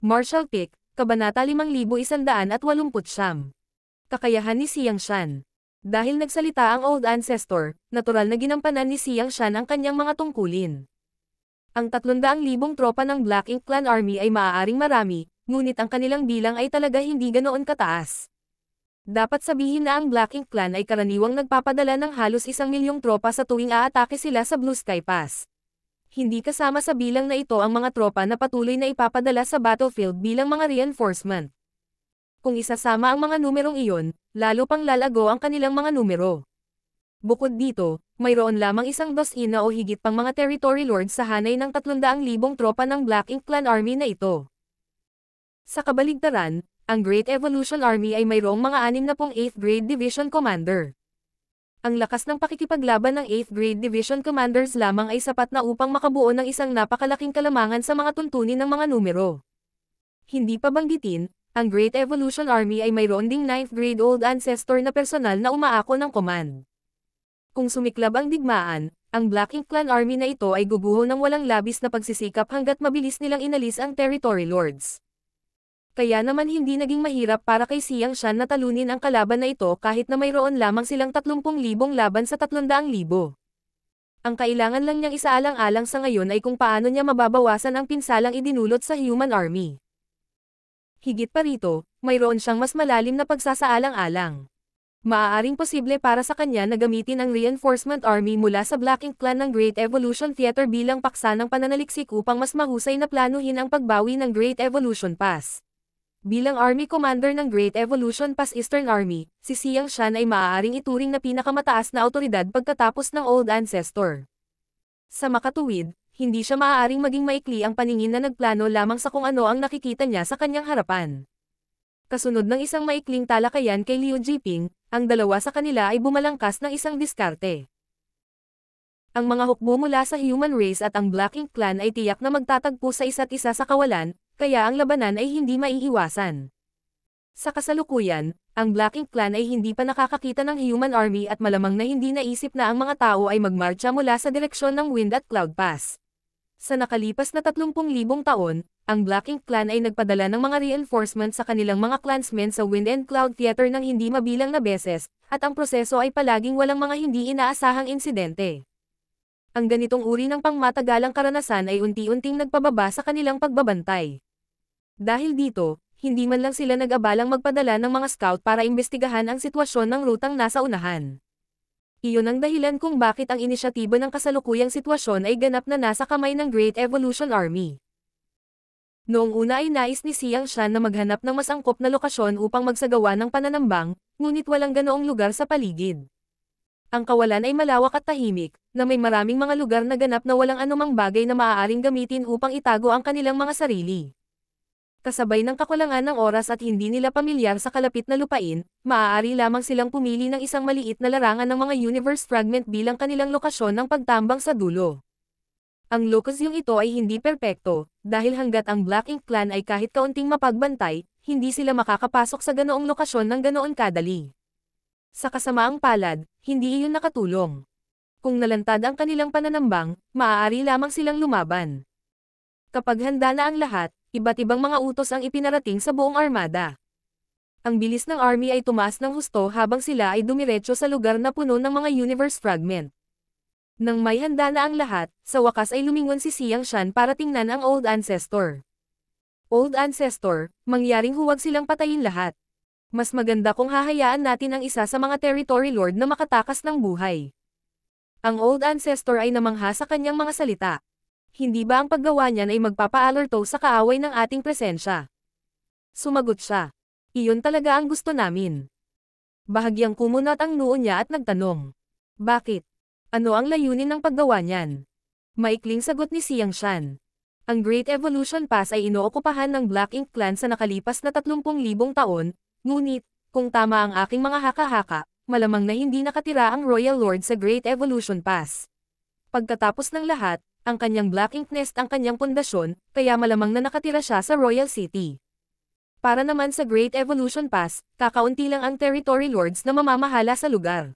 Martial Pick, Kabanata 5189. Kakayahan ni Siyang Shan. Dahil nagsalita ang Old Ancestor, natural na ginampanan ni Siyang Shan ang kanyang mga tungkulin. Ang 300,000 tropa ng Black Ink Clan Army ay maaaring marami, ngunit ang kanilang bilang ay talaga hindi ganoon kataas. Dapat sabihin na ang Black Ink Clan ay karaniwang nagpapadala ng halos isang milyong tropa sa tuwing aatake sila sa Blue Sky Pass hindi kasama sa bilang na ito ang mga tropa na patuloy na ipapadala sa battlefield bilang mga reinforcement. Kung isasama ang mga numerong iyon, lalo pang lalago ang kanilang mga numero. Bukod dito, mayroon lamang isang dosina o higit pang mga territory lords sa hanay ng 300,000 tropa ng Black Ink Clan Army na ito. Sa kabaligtaran, ang Great Evolution Army ay mayroong mga 68th Grade Division Commander ang lakas ng pakikipaglaban ng 8th Grade Division Commanders lamang ay sapat na upang makabuo ng isang napakalaking kalamangan sa mga tuntunin ng mga numero. Hindi pa banggitin, ang Great Evolution Army ay mayroon ding 9th Grade Old Ancestor na personal na umaako ng command. Kung sumiklab ang digmaan, ang Black Ink Clan Army na ito ay guguho ng walang labis na pagsisikap hanggat mabilis nilang inalis ang Territory Lords. Kaya naman hindi naging mahirap para kay Siang Shan na talunin ang kalaban na ito kahit na mayroon lamang silang 30,000 laban sa 300,000. Ang kailangan lang niyang isaalang-alang sa ngayon ay kung paano niya mababawasan ang pinsalang idinulot sa human army. Higit pa rito, mayroon siyang mas malalim na pagsasaalang-alang. Maaaring posible para sa kanya na gamitin ang reinforcement army mula sa Black Ink Clan ng Great Evolution Theater bilang paksa ng pananaliksik upang mas mahusay na planuhin ang pagbawi ng Great Evolution Pass. Bilang Army Commander ng Great Evolution Pass Eastern Army, si Siang Shan ay maaaring ituring na pinakamataas na autoridad pagkatapos ng Old Ancestor. Sa makatuwid, hindi siya maaaring maging maikli ang paningin na nagplano lamang sa kung ano ang nakikita niya sa kanyang harapan. Kasunod ng isang maikling talakayan kay Liu Jiping, ang dalawa sa kanila ay bumalangkas ng isang diskarte. Ang mga hukbo mula sa human race at ang Black Ink Clan ay tiyak na magtatagpo sa isa't isa sa kawalan, kaya ang labanan ay hindi maiiwasan. Sa kasalukuyan, ang Black Ink Clan ay hindi pa nakakakita ng human army at malamang na hindi naisip na ang mga tao ay magmarcha mula sa direksyon ng Wind at Cloud Pass. Sa nakalipas na 30,000 taon, ang Black Ink Clan ay nagpadala ng mga reinforcement sa kanilang mga clansmen sa Wind and Cloud Theater ng hindi mabilang na beses, at ang proseso ay palaging walang mga hindi inaasahang insidente. Ang ganitong uri ng pangmatagalang karanasan ay unti-unting nagpababa sa kanilang pagbabantay. Dahil dito, hindi man lang sila nag-abalang magpadala ng mga scout para imbestigahan ang sitwasyon ng rutang nasa unahan. Iyon ang dahilan kung bakit ang inisyatiba ng kasalukuyang sitwasyon ay ganap na nasa kamay ng Great Evolution Army. Noong una ay nais ni Siang Shan na maghanap ng mas angkop na lokasyon upang magsagawa ng pananambang, ngunit walang ganoong lugar sa paligid. Ang kawalan ay malawak at tahimik, na may maraming mga lugar na ganap na walang anumang bagay na maaaring gamitin upang itago ang kanilang mga sarili kasabay ng kakulangan ng oras at hindi nila pamilyar sa kalapit na lupain, maaari lamang silang pumili ng isang maliit na larangan ng mga universe fragment bilang kanilang lokasyon ng pagtambang sa dulo. Ang lokasyong ito ay hindi perpekto, dahil hanggat ang Black Ink Clan ay kahit kaunting mapagbantay, hindi sila makakapasok sa ganoong lokasyon ng ganoon kadali. Sa kasamaang palad, hindi iyon nakatulong. Kung nalantad ang kanilang pananambang, maaari lamang silang lumaban. Kapag handa na ang lahat, iba't ibang mga utos ang ipinarating sa buong armada. Ang bilis ng army ay tumas ng husto habang sila ay dumiretso sa lugar na puno ng mga universe fragment. Nang may handa na ang lahat, sa wakas ay lumingon si Siang Shan para tingnan ang Old Ancestor. Old Ancestor, mangyaring huwag silang patayin lahat. Mas maganda kung hahayaan natin ang isa sa mga Territory Lord na makatakas ng buhay. Ang Old Ancestor ay namangha sa kanyang mga salita hindi ba ang paggawa niyan ay magpapa-alerto sa kaaway ng ating presensya? Sumagot siya. Iyon talaga ang gusto namin. Bahagyang kumunot ang noo niya at nagtanong. Bakit? Ano ang layunin ng paggawa niyan? Maikling sagot ni Siang Shan. Ang Great Evolution Pass ay inookupahan ng Black Ink Clan sa nakalipas na 30,000 taon, ngunit, kung tama ang aking mga haka-haka, malamang na hindi nakatira ang Royal Lord sa Great Evolution Pass. Pagkatapos ng lahat, ang kanyang Black Ink Nest ang kanyang pundasyon, kaya malamang na nakatira siya sa Royal City. Para naman sa Great Evolution Pass, kakaunti lang ang territory lords na mamamahala sa lugar.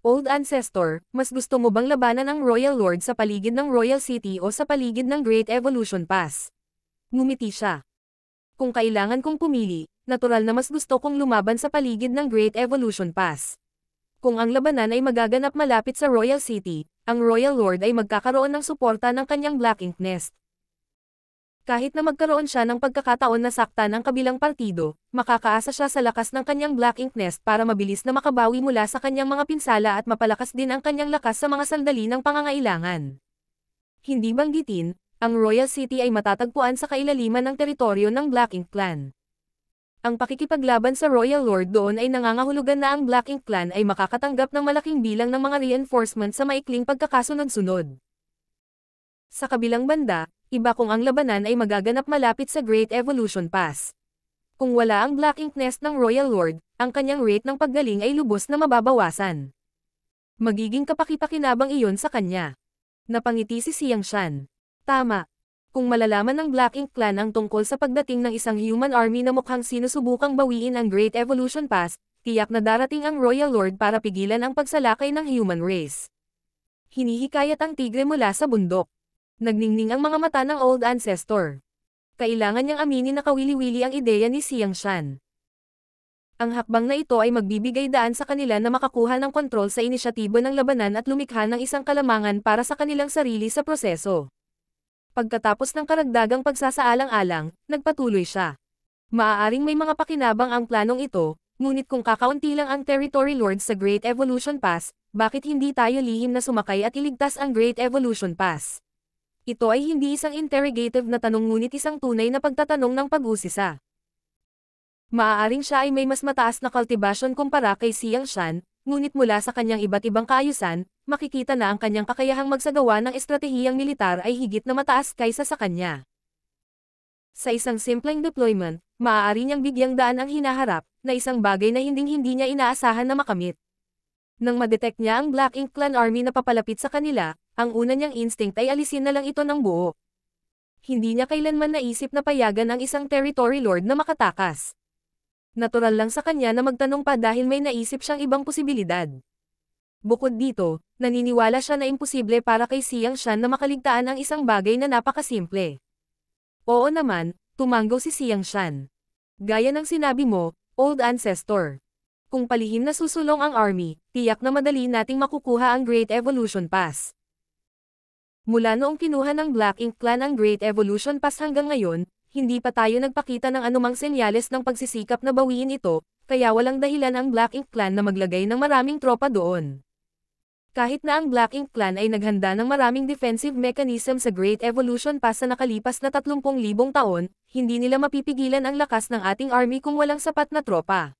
Old Ancestor, mas gusto mo bang labanan ang Royal Lord sa paligid ng Royal City o sa paligid ng Great Evolution Pass? Ngumiti siya. Kung kailangan kong pumili, natural na mas gusto kong lumaban sa paligid ng Great Evolution Pass. Kung ang labanan ay magaganap malapit sa Royal City, ang Royal Lord ay magkakaroon ng suporta ng kanyang Black Ink Nest. Kahit na magkaroon siya ng pagkakataon na sakta ng kabilang partido, makakaasa siya sa lakas ng kanyang Black Ink Nest para mabilis na makabawi mula sa kanyang mga pinsala at mapalakas din ang kanyang lakas sa mga sandali ng pangangailangan. Hindi banggitin, ang Royal City ay matatagpuan sa kailaliman ng teritoryo ng Black Ink Clan. Ang pakikipaglaban sa Royal Lord doon ay nangangahulugan na ang Black Ink Clan ay makakatanggap ng malaking bilang ng mga reinforcement sa maikling pagkakasunod-sunod. Sa kabilang banda, iba kung ang labanan ay magaganap malapit sa Great Evolution Pass. Kung wala ang Black Ink Nest ng Royal Lord, ang kanyang rate ng paggaling ay lubos na mababawasan. Magiging kapakipakinabang iyon sa kanya. Napangiti si Siang Shan. Tama, kung malalaman ng Black Ink Clan ang tungkol sa pagdating ng isang human army na mukhang sinusubukang bawiin ang Great Evolution Pass, tiyak na darating ang Royal Lord para pigilan ang pagsalakay ng human race. Hinihikayat ang tigre mula sa bundok. Nagningning ang mga mata ng old ancestor. Kailangan niyang aminin na kawili-wili ang ideya ni Siang Shan. Ang hakbang na ito ay magbibigay daan sa kanila na makakuha ng kontrol sa inisyatibo ng labanan at lumikha ng isang kalamangan para sa kanilang sarili sa proseso. Pagkatapos ng karagdagang pagsasaalang-alang, nagpatuloy siya. Maaaring may mga pakinabang ang planong ito, ngunit kung kakaunti lang ang Territory Lords sa Great Evolution Pass, bakit hindi tayo lihim na sumakay at iligtas ang Great Evolution Pass? Ito ay hindi isang interrogative na tanong ngunit isang tunay na pagtatanong ng pag-usisa. Maaaring siya ay may mas mataas na cultivation kumpara kay Siang Shan, ngunit mula sa kanyang iba't ibang kaayusan, makikita na ang kanyang kakayahang magsagawa ng estratehiyang militar ay higit na mataas kaysa sa kanya. Sa isang simpleng deployment, maaari niyang bigyang daan ang hinaharap, na isang bagay na hinding-hindi niya inaasahan na makamit. Nang madetect niya ang Black Ink Clan Army na papalapit sa kanila, ang una niyang instinct ay alisin na lang ito ng buo. Hindi niya kailanman naisip na payagan ang isang territory lord na makatakas. Natural lang sa kanya na magtanong pa dahil may naisip siyang ibang posibilidad. Bukod dito, naniniwala siya na imposible para kay Siang Shan na makaligtaan ang isang bagay na napakasimple. Oo naman, tumango si Siang Shan. Gaya ng sinabi mo, Old Ancestor. Kung palihim na susulong ang army, tiyak na madali nating makukuha ang Great Evolution Pass. Mula noong kinuha ng Black Ink Clan ang Great Evolution Pass hanggang ngayon, hindi pa tayo nagpakita ng anumang senyales ng pagsisikap na bawiin ito, kaya walang dahilan ang Black Ink Clan na maglagay ng maraming tropa doon. Kahit na ang Black Ink Clan ay naghanda ng maraming defensive mechanism sa Great Evolution pa sa nakalipas na 30,000 taon, hindi nila mapipigilan ang lakas ng ating army kung walang sapat na tropa.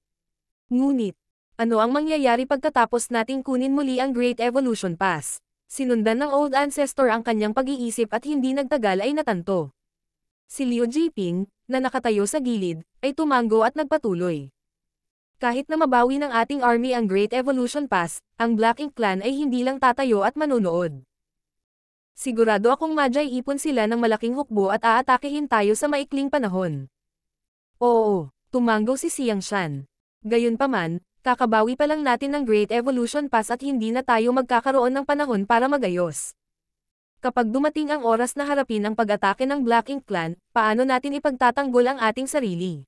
Ngunit, ano ang mangyayari pagkatapos nating kunin muli ang Great Evolution Pass? Sinundan ng Old Ancestor ang kanyang pag-iisip at hindi nagtagal ay natanto. Si Liu Jiping, na nakatayo sa gilid, ay tumango at nagpatuloy. Kahit na mabawi ng ating army ang Great Evolution Pass, ang Black Ink Clan ay hindi lang tatayo at manunood. Sigurado akong madyay-ipon sila ng malaking hukbo at aatakehin tayo sa maikling panahon. Oo, tumanggo si Siang Shan. Gayunpaman, kakabawi pa lang natin ng Great Evolution Pass at hindi na tayo magkakaroon ng panahon para magayos. Kapag dumating ang oras na harapin ang pag-atake ng Black Ink Clan, paano natin ipagtatanggol ang ating sarili?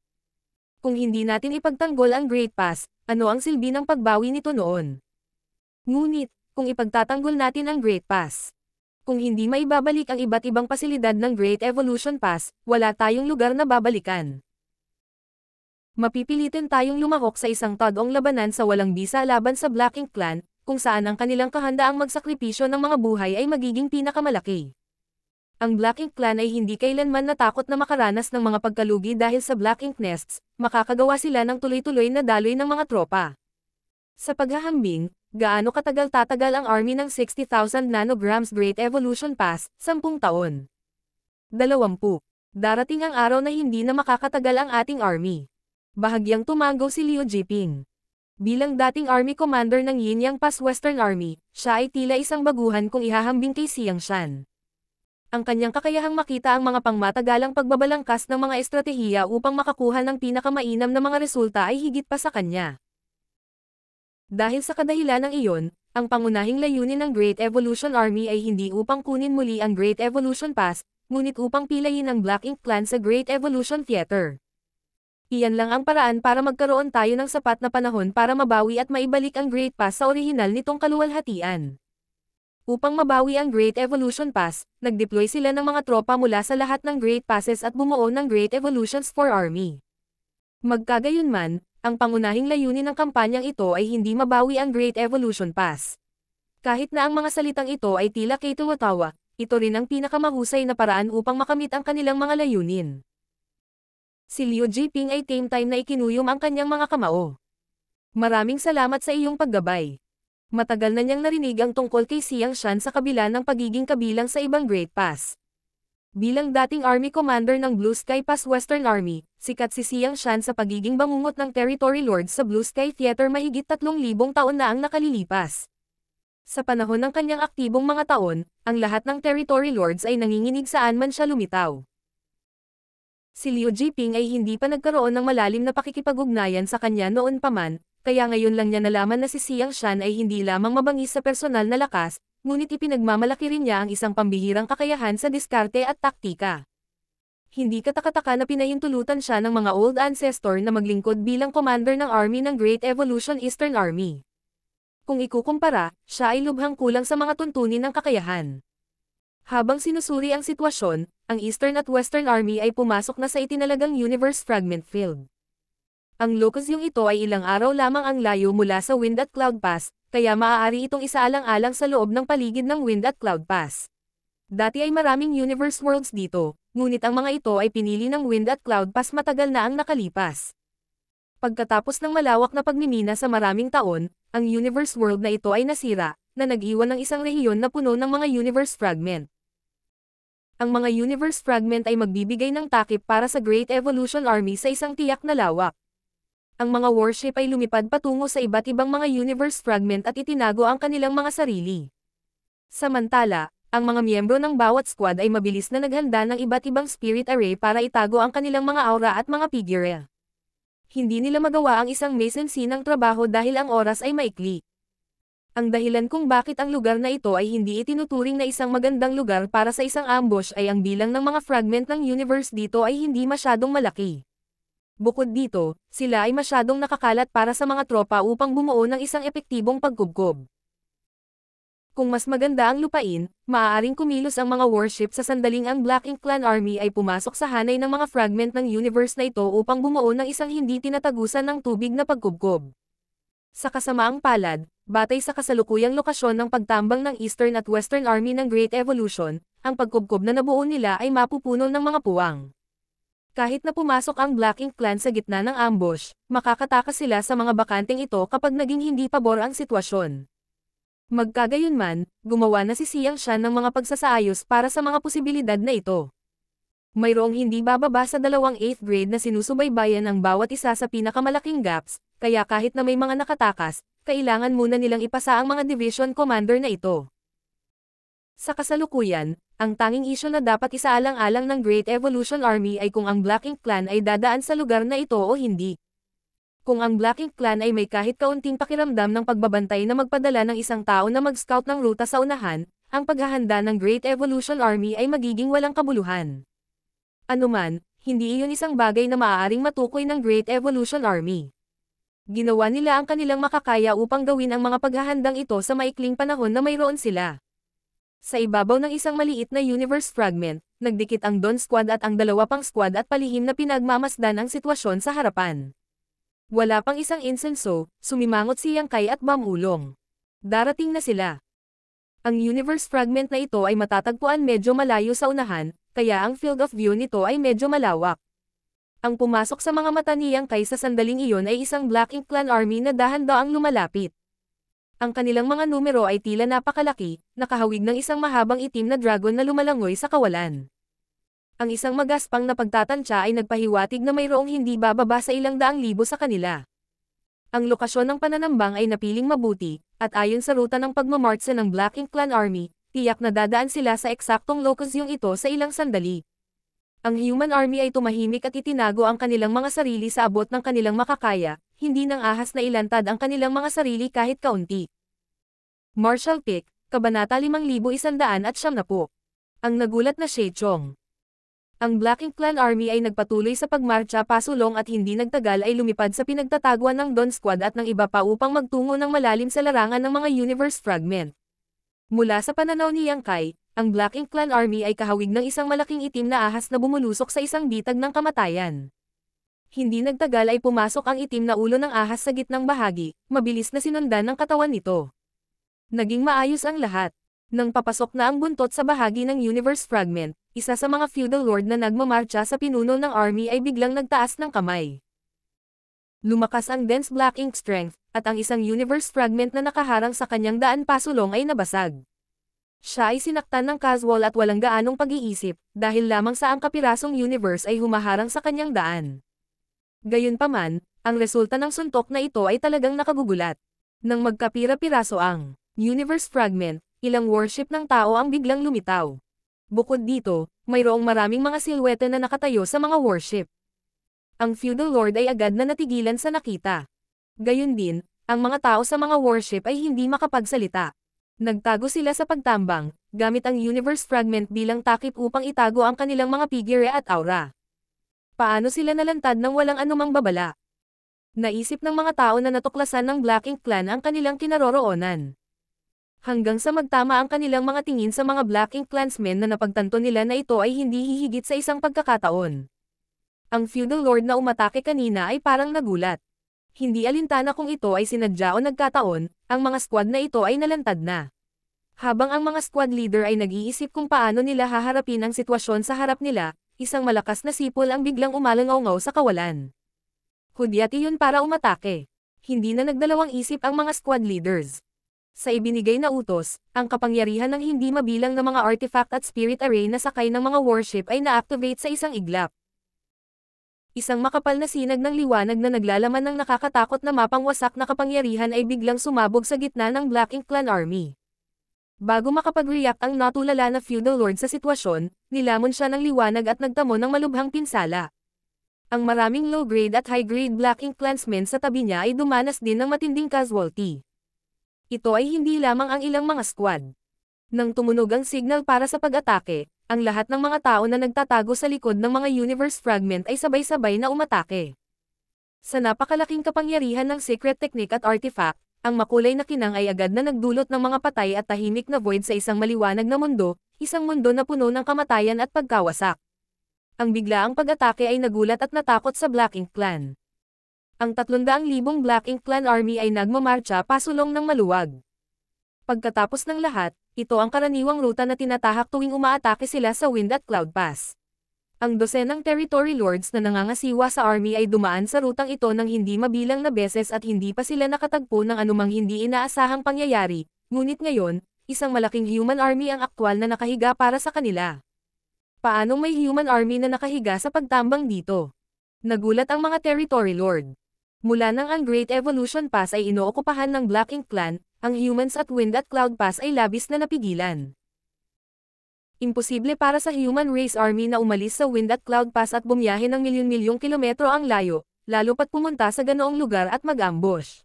Kung hindi natin ipagtanggol ang Great Pass, ano ang silbi ng pagbawi nito noon? Ngunit, kung ipagtatanggol natin ang Great Pass, kung hindi maibabalik ang iba't ibang pasilidad ng Great Evolution Pass, wala tayong lugar na babalikan. Mapipilitin tayong lumahok sa isang todong labanan sa walang bisa laban sa Black Ink Clan, kung saan ang kanilang kahandaang magsakripisyo ng mga buhay ay magiging pinakamalaki ang Black Ink Clan ay hindi kailanman natakot na makaranas ng mga pagkalugi dahil sa Black Ink Nests, makakagawa sila ng tuloy-tuloy na daloy ng mga tropa. Sa paghahambing, gaano katagal tatagal ang army ng 60,000 nanograms Great Evolution Pass, 10 taon. 20. Darating ang araw na hindi na makakatagal ang ating army. Bahagyang tumango si Liu Jiping. Bilang dating army commander ng Yin Yang Pass Western Army, siya ay tila isang baguhan kung ihahambing kay Siang Shan ang kanyang kakayahang makita ang mga pangmatagalang pagbabalangkas ng mga estratehiya upang makakuha ng pinakamainam na mga resulta ay higit pa sa kanya. Dahil sa kadahilan ng iyon, ang pangunahing layunin ng Great Evolution Army ay hindi upang kunin muli ang Great Evolution Pass, ngunit upang pilayin ang Black Ink Clan sa Great Evolution Theater. Iyan lang ang paraan para magkaroon tayo ng sapat na panahon para mabawi at maibalik ang Great Pass sa orihinal nitong kaluwalhatian. Upang mabawi ang Great Evolution Pass, nagdeploy sila ng mga tropa mula sa lahat ng Great Passes at bumuo ng Great Evolutions for Army. Magkagayunman, ang pangunahing layunin ng kampanyang ito ay hindi mabawi ang Great Evolution Pass. Kahit na ang mga salitang ito ay tila kay tuwatawa, ito rin ang pinakamahusay na paraan upang makamit ang kanilang mga layunin. Si Liu Jiping ay tame time na ikinuyom ang kanyang mga kamao. Maraming salamat sa iyong paggabay matagal na niyang narinig ang tungkol kay Siang Shan sa kabila ng pagiging kabilang sa ibang Great Pass. Bilang dating Army Commander ng Blue Sky Pass Western Army, sikat si Siang Shan sa pagiging bangungot ng Territory Lord sa Blue Sky Theater mahigit 3,000 taon na ang nakalilipas. Sa panahon ng kanyang aktibong mga taon, ang lahat ng Territory Lords ay nanginginig saan man siya lumitaw. Si Liu Jiping ay hindi pa nagkaroon ng malalim na pakikipag-ugnayan sa kanya noon pa man, kaya ngayon lang niya nalaman na si Siang Shan ay hindi lamang mabangis sa personal na lakas, ngunit ipinagmamalaki rin niya ang isang pambihirang kakayahan sa diskarte at taktika. Hindi katakataka na pinahintulutan siya ng mga old ancestor na maglingkod bilang commander ng army ng Great Evolution Eastern Army. Kung ikukumpara, siya ay lubhang kulang sa mga tuntunin ng kakayahan. Habang sinusuri ang sitwasyon, ang Eastern at Western Army ay pumasok na sa itinalagang Universe Fragment Field. Ang lokasyong ito ay ilang araw lamang ang layo mula sa wind at cloud pass, kaya maaari itong isaalang-alang sa loob ng paligid ng wind at cloud pass. Dati ay maraming universe worlds dito, ngunit ang mga ito ay pinili ng wind at cloud pass matagal na ang nakalipas. Pagkatapos ng malawak na pagmimina sa maraming taon, ang universe world na ito ay nasira, na nag-iwan ng isang rehiyon na puno ng mga universe fragment. Ang mga universe fragment ay magbibigay ng takip para sa Great Evolution Army sa isang tiyak na lawak ang mga warship ay lumipad patungo sa iba't ibang mga universe fragment at itinago ang kanilang mga sarili. Samantala, ang mga miyembro ng bawat squad ay mabilis na naghanda ng iba't ibang spirit array para itago ang kanilang mga aura at mga figure. Hindi nila magawa ang isang mason ng trabaho dahil ang oras ay maikli. Ang dahilan kung bakit ang lugar na ito ay hindi itinuturing na isang magandang lugar para sa isang ambush ay ang bilang ng mga fragment ng universe dito ay hindi masyadong malaki. Bukod dito, sila ay masyadong nakakalat para sa mga tropa upang bumuo ng isang epektibong pagkubkob. Kung mas maganda ang lupain, maaaring kumilos ang mga warship sa sandaling ang Black Ink Clan Army ay pumasok sa hanay ng mga fragment ng universe na ito upang bumuo ng isang hindi tinatagusan ng tubig na pagkubkob. Sa kasamaang palad, batay sa kasalukuyang lokasyon ng pagtambang ng Eastern at Western Army ng Great Evolution, ang pagkubkob na nabuo nila ay mapupuno ng mga puwang. Kahit na pumasok ang Black Ink Clan sa gitna ng ambush, makakatakas sila sa mga bakanting ito kapag naging hindi pabor ang sitwasyon. Magkagayunman, gumawa na si Siyang Shan ng mga pagsasaayos para sa mga posibilidad na ito. Mayroong hindi bababa sa dalawang 8th grade na sinusubaybayan ang bawat isa sa pinakamalaking gaps, kaya kahit na may mga nakatakas, kailangan muna nilang ipasa ang mga division commander na ito. Sa kasalukuyan, ang tanging isyo na dapat isaalang-alang ng Great Evolution Army ay kung ang Black Ink Clan ay dadaan sa lugar na ito o hindi. Kung ang Black Ink Clan ay may kahit kaunting pakiramdam ng pagbabantay na magpadala ng isang tao na mag-scout ng ruta sa unahan, ang paghahanda ng Great Evolution Army ay magiging walang kabuluhan. Anuman, hindi iyon isang bagay na maaaring matukoy ng Great Evolution Army. Ginawa nila ang kanilang makakaya upang gawin ang mga paghahandang ito sa maikling panahon na mayroon sila. Sa ibabaw ng isang maliit na universe fragment, nagdikit ang Don Squad at ang dalawa pang squad at palihim na pinagmamasdan ang sitwasyon sa harapan. Wala pang isang insenso, sumimangot si Yang Kai at Mamulong. Darating na sila. Ang universe fragment na ito ay matatagpuan medyo malayo sa unahan, kaya ang field of view nito ay medyo malawak. Ang pumasok sa mga mata ni Yang Kai sa sandaling iyon ay isang Black Ink Clan Army na dahan daw lumalapit. Ang kanilang mga numero ay tila napakalaki, nakahawig ng isang mahabang itim na dragon na lumalangoy sa kawalan. Ang isang magaspang na pagtatantya ay nagpahiwatig na mayroong hindi bababa sa ilang daang libo sa kanila. Ang lokasyon ng pananambang ay napiling mabuti, at ayon sa ruta ng pagmamartsa ng Black Ink Clan Army, tiyak na dadaan sila sa eksaktong yung ito sa ilang sandali. Ang Human Army ay tumahimik at itinago ang kanilang mga sarili sa abot ng kanilang makakaya, hindi nang ahas na ilantad ang kanilang mga sarili kahit kaunti. Marshall Pick, Kabanata 5100 at siyam Ang nagulat na Shea Chong. Ang Black Ink Clan Army ay nagpatuloy sa pagmarcha pasulong at hindi nagtagal ay lumipad sa pinagtataguan ng Don Squad at ng iba pa upang magtungo ng malalim sa larangan ng mga Universe Fragment. Mula sa pananaw ni Yang Kai, ang Black Ink Clan Army ay kahawig ng isang malaking itim na ahas na bumulusok sa isang bitag ng kamatayan. Hindi nagtagal ay pumasok ang itim na ulo ng ahas sa gitnang bahagi, mabilis na sinundan ng katawan nito. Naging maayos ang lahat. Nang papasok na ang buntot sa bahagi ng Universe Fragment, isa sa mga feudal lord na nagmamarcha sa pinuno ng army ay biglang nagtaas ng kamay. Lumakas ang dense black ink strength, at ang isang universe fragment na nakaharang sa kanyang daan pasulong ay nabasag. Siya ay sinaktan ng casual at walang gaanong pag-iisip, dahil lamang sa ang kapirasong universe ay humaharang sa kanyang daan. Gayunpaman, ang resulta ng suntok na ito ay talagang nakagugulat. Nang magkapira-piraso ang universe fragment, ilang worship ng tao ang biglang lumitaw. Bukod dito, mayroong maraming mga silwete na nakatayo sa mga worship. Ang feudal lord ay agad na natigilan sa nakita. Gayun din, ang mga tao sa mga worship ay hindi makapagsalita. Nagtago sila sa pagtambang, gamit ang universe fragment bilang takip upang itago ang kanilang mga figure at aura. Paano sila nalantad ng walang anumang babala? Naisip ng mga tao na natuklasan ng Black Ink Clan ang kanilang kinaroroonan. Hanggang sa magtama ang kanilang mga tingin sa mga Black Ink Clansmen na napagtanto nila na ito ay hindi hihigit sa isang pagkakataon. Ang feudal lord na umatake kanina ay parang nagulat. Hindi alintana kung ito ay sinadya o nagkataon, ang mga squad na ito ay nalantad na. Habang ang mga squad leader ay nag-iisip kung paano nila haharapin ang sitwasyon sa harap nila, isang malakas na sipol ang biglang umalangaw sa kawalan. Hudyat iyon para umatake. Hindi na nagdalawang isip ang mga squad leaders. Sa ibinigay na utos, ang kapangyarihan ng hindi mabilang na mga artifact at spirit array na sakay ng mga warship ay na-activate sa isang iglap. Isang makapal na sinag ng liwanag na naglalaman ng nakakatakot na mapangwasak na kapangyarihan ay biglang sumabog sa gitna ng Black Ink Clan Army. Bago makapag-react ang natulala na feudal lord sa sitwasyon, nilamon siya ng liwanag at nagtamo ng malubhang pinsala. Ang maraming low-grade at high-grade Black Ink clansmen sa tabi niya ay dumanas din ng matinding casualty. Ito ay hindi lamang ang ilang mga squad. Nang tumunog ang signal para sa pag-atake, ang lahat ng mga tao na nagtatago sa likod ng mga universe fragment ay sabay-sabay na umatake. Sa napakalaking kapangyarihan ng secret technique at artifact, ang makulay na kinang ay agad na nagdulot ng mga patay at tahimik na void sa isang maliwanag na mundo, isang mundo na puno ng kamatayan at pagkawasak. Ang biglaang pag-atake ay nagulat at natakot sa Black Ink Clan. Ang 300,000 Black Ink Clan Army ay nagmamarcha pasulong ng maluwag. Pagkatapos ng lahat, ito ang karaniwang ruta na tinatahak tuwing umaatake sila sa Wind at Cloud Pass. Ang dosenang territory lords na nangangasiwa sa army ay dumaan sa rutang ito ng hindi mabilang na beses at hindi pa sila nakatagpo ng anumang hindi inaasahang pangyayari, ngunit ngayon, isang malaking human army ang aktwal na nakahiga para sa kanila. Paano may human army na nakahiga sa pagtambang dito? Nagulat ang mga territory lord. Mula nang ang Great Evolution Pass ay inookupahan ng Black Ink Clan, ang Humans at Wind at Cloud Pass ay labis na napigilan. Imposible para sa human race army na umalis sa wind at cloud pass at bumiyahe ng milyon-milyong kilometro ang layo, lalo pat pumunta sa ganoong lugar at mag-ambush.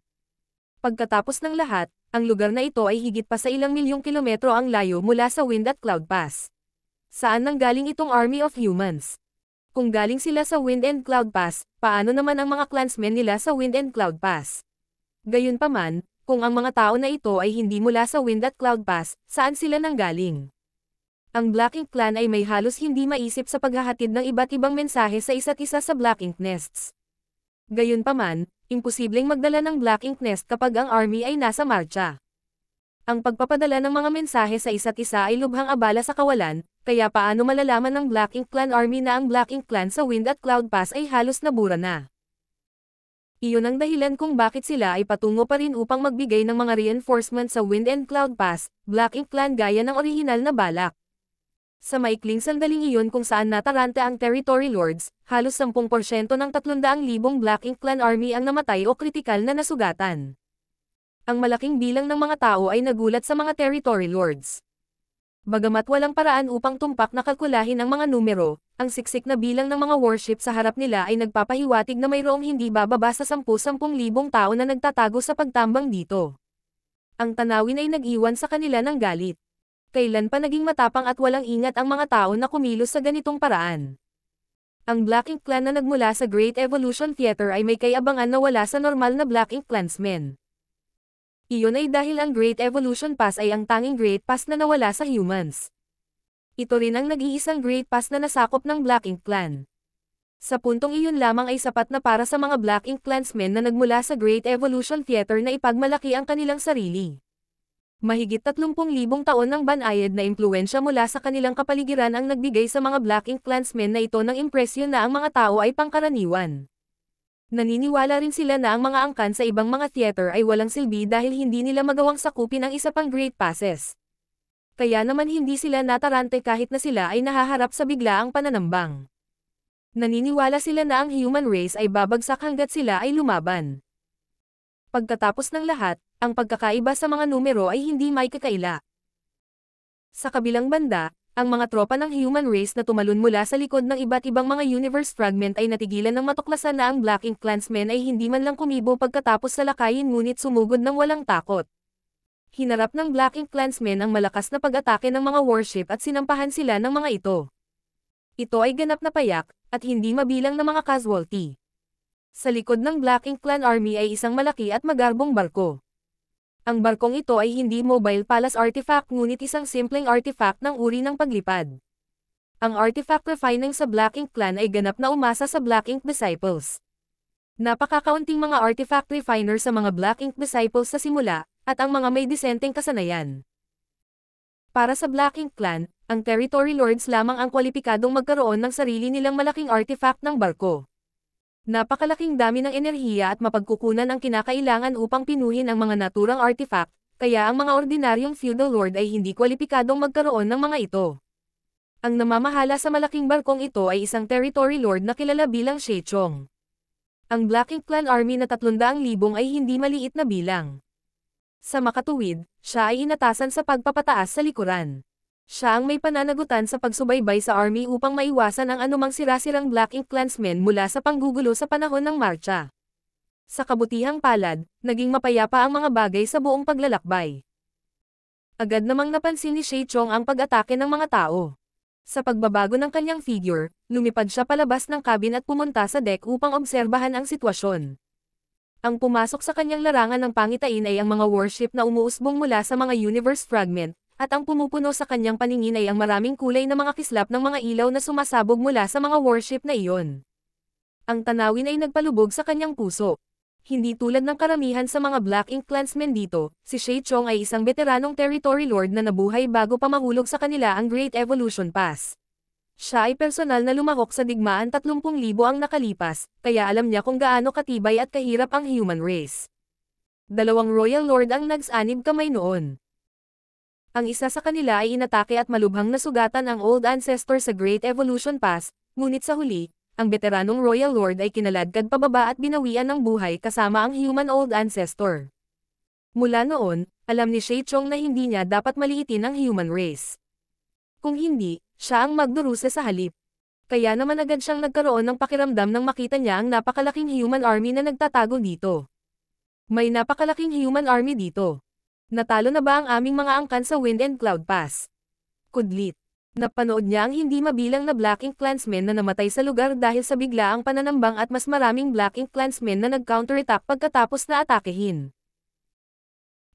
Pagkatapos ng lahat, ang lugar na ito ay higit pa sa ilang milyong kilometro ang layo mula sa wind at cloud pass. Saan nanggaling itong army of humans? Kung galing sila sa Wind and Cloud Pass, paano naman ang mga clansmen nila sa Wind and Cloud Pass? Gayunpaman, kung ang mga tao na ito ay hindi mula sa Wind at Cloud Pass, saan sila nanggaling? Ang Black Ink Clan ay may halos hindi maisip sa paghahatid ng iba't ibang mensahe sa isa't isa sa Black Ink Nests. Gayunpaman, imposibleng magdala ng Black Ink Nest kapag ang army ay nasa marcha. Ang pagpapadala ng mga mensahe sa isa't isa ay lubhang abala sa kawalan, kaya paano malalaman ng Black Ink Clan Army na ang Black Ink Clan sa Wind at Cloud Pass ay halos nabura na? Iyon ang dahilan kung bakit sila ay patungo pa rin upang magbigay ng mga reinforcement sa Wind and Cloud Pass, Black Ink Clan gaya ng orihinal na balak. Sa maikling sandaling iyon kung saan nataranta ang Territory Lords, halos 10% ng 300,000 Black Ink Clan Army ang namatay o kritikal na nasugatan. Ang malaking bilang ng mga tao ay nagulat sa mga Territory Lords. Bagamat walang paraan upang tumpak na kalkulahin ang mga numero, ang siksik na bilang ng mga warship sa harap nila ay nagpapahiwatig na mayroong hindi bababa sa 10-10,000 tao na nagtatago sa pagtambang dito. Ang tanawin ay nag-iwan sa kanila ng galit. Kailan pa naging matapang at walang ingat ang mga tao na kumilos sa ganitong paraan? Ang Black Ink Clan na nagmula sa Great Evolution Theater ay may kayabangan na wala sa normal na Black Ink Clansmen. Iyon ay dahil ang Great Evolution Pass ay ang tanging Great Pass na nawala sa humans. Ito rin ang nag-iisang Great Pass na nasakop ng Black Ink Clan. Sa puntong iyon lamang ay sapat na para sa mga Black Ink Clansmen na nagmula sa Great Evolution Theater na ipagmalaki ang kanilang sarili. Mahigit 30,000 taon ng banayad na impluensya mula sa kanilang kapaligiran ang nagbigay sa mga Black Ink Clansmen na ito ng impresyon na ang mga tao ay pangkaraniwan. Naniniwala rin sila na ang mga angkan sa ibang mga theater ay walang silbi dahil hindi nila magawang sakupin ang isa pang Great Passes. Kaya naman hindi sila natarante kahit na sila ay nahaharap sa biglaang pananambang. Naniniwala sila na ang human race ay babagsak hanggat sila ay lumaban. Pagkatapos ng lahat, ang pagkakaiba sa mga numero ay hindi may kakaila. Sa kabilang banda, ang mga tropa ng human race na tumalon mula sa likod ng iba't ibang mga universe fragment ay natigilan ng matuklasan na ang Black Ink Clansmen ay hindi man lang kumibo pagkatapos salakayin ngunit sumugod ng walang takot. Hinarap ng Black Ink Clansmen ang malakas na pag-atake ng mga warship at sinampahan sila ng mga ito. Ito ay ganap na payak, at hindi mabilang na mga casualty. Sa likod ng Black Ink Clan Army ay isang malaki at magarbong barko. Ang barkong ito ay hindi mobile palace artifact ngunit isang simpleng artifact ng uri ng paglipad. Ang artifact refining sa Black Ink Clan ay ganap na umasa sa Black Ink Disciples. Napakakaunting mga artifact refiner sa mga Black Ink Disciples sa simula, at ang mga may disenteng kasanayan. Para sa Black Ink Clan, ang Territory Lords lamang ang kwalipikadong magkaroon ng sarili nilang malaking artifact ng barko. Napakalaking dami ng enerhiya at mapagkukunan ang kinakailangan upang pinuhin ang mga naturang artifact, kaya ang mga ordinaryong feudal lord ay hindi kwalipikadong magkaroon ng mga ito. Ang namamahala sa malaking barkong ito ay isang territory lord na kilala bilang Shechong. Ang Black Ink Clan Army na 300,000 ay hindi maliit na bilang. Sa makatuwid, siya ay inatasan sa pagpapataas sa likuran. Siya ang may pananagutan sa pagsubaybay sa army upang maiwasan ang anumang sirasirang Black Ink Clansmen mula sa panggugulo sa panahon ng marcha. Sa kabutihang palad, naging mapayapa ang mga bagay sa buong paglalakbay. Agad namang napansin ni Shea Chong ang pag-atake ng mga tao. Sa pagbabago ng kanyang figure, lumipad siya palabas ng cabin at pumunta sa deck upang obserbahan ang sitwasyon. Ang pumasok sa kanyang larangan ng pangitain ay ang mga warship na umuusbong mula sa mga universe fragment, at ang pumupuno sa kanyang paningin ay ang maraming kulay na mga kislap ng mga ilaw na sumasabog mula sa mga warship na iyon. Ang tanawin ay nagpalubog sa kanyang puso. Hindi tulad ng karamihan sa mga Black Ink Clansmen dito, si Shay Chong ay isang veteranong Territory Lord na nabuhay bago pa mahulog sa kanila ang Great Evolution Pass. Siya ay personal na lumahok sa digmaan 30,000 ang nakalipas, kaya alam niya kung gaano katibay at kahirap ang human race. Dalawang Royal Lord ang nagsanib kamay noon. Ang isa sa kanila ay inatake at malubhang nasugatan ang old ancestor sa Great Evolution Pass, ngunit sa huli, ang veteranong Royal Lord ay kinaladkad pababa at binawian ng buhay kasama ang human old ancestor. Mula noon, alam ni Shea Chong na hindi niya dapat maliitin ang human race. Kung hindi, siya ang magduruse sa halip. Kaya naman agad siyang nagkaroon ng pakiramdam nang makita niya ang napakalaking human army na nagtatago dito. May napakalaking human army dito. Natalo na ba ang aming mga angkan sa Wind and Cloud Pass? Kudlit. Napanood niya ang hindi mabilang na Black Ink Clansmen na namatay sa lugar dahil sa bigla ang pananambang at mas maraming Black Ink Clansmen na nag attack pagkatapos na atakehin.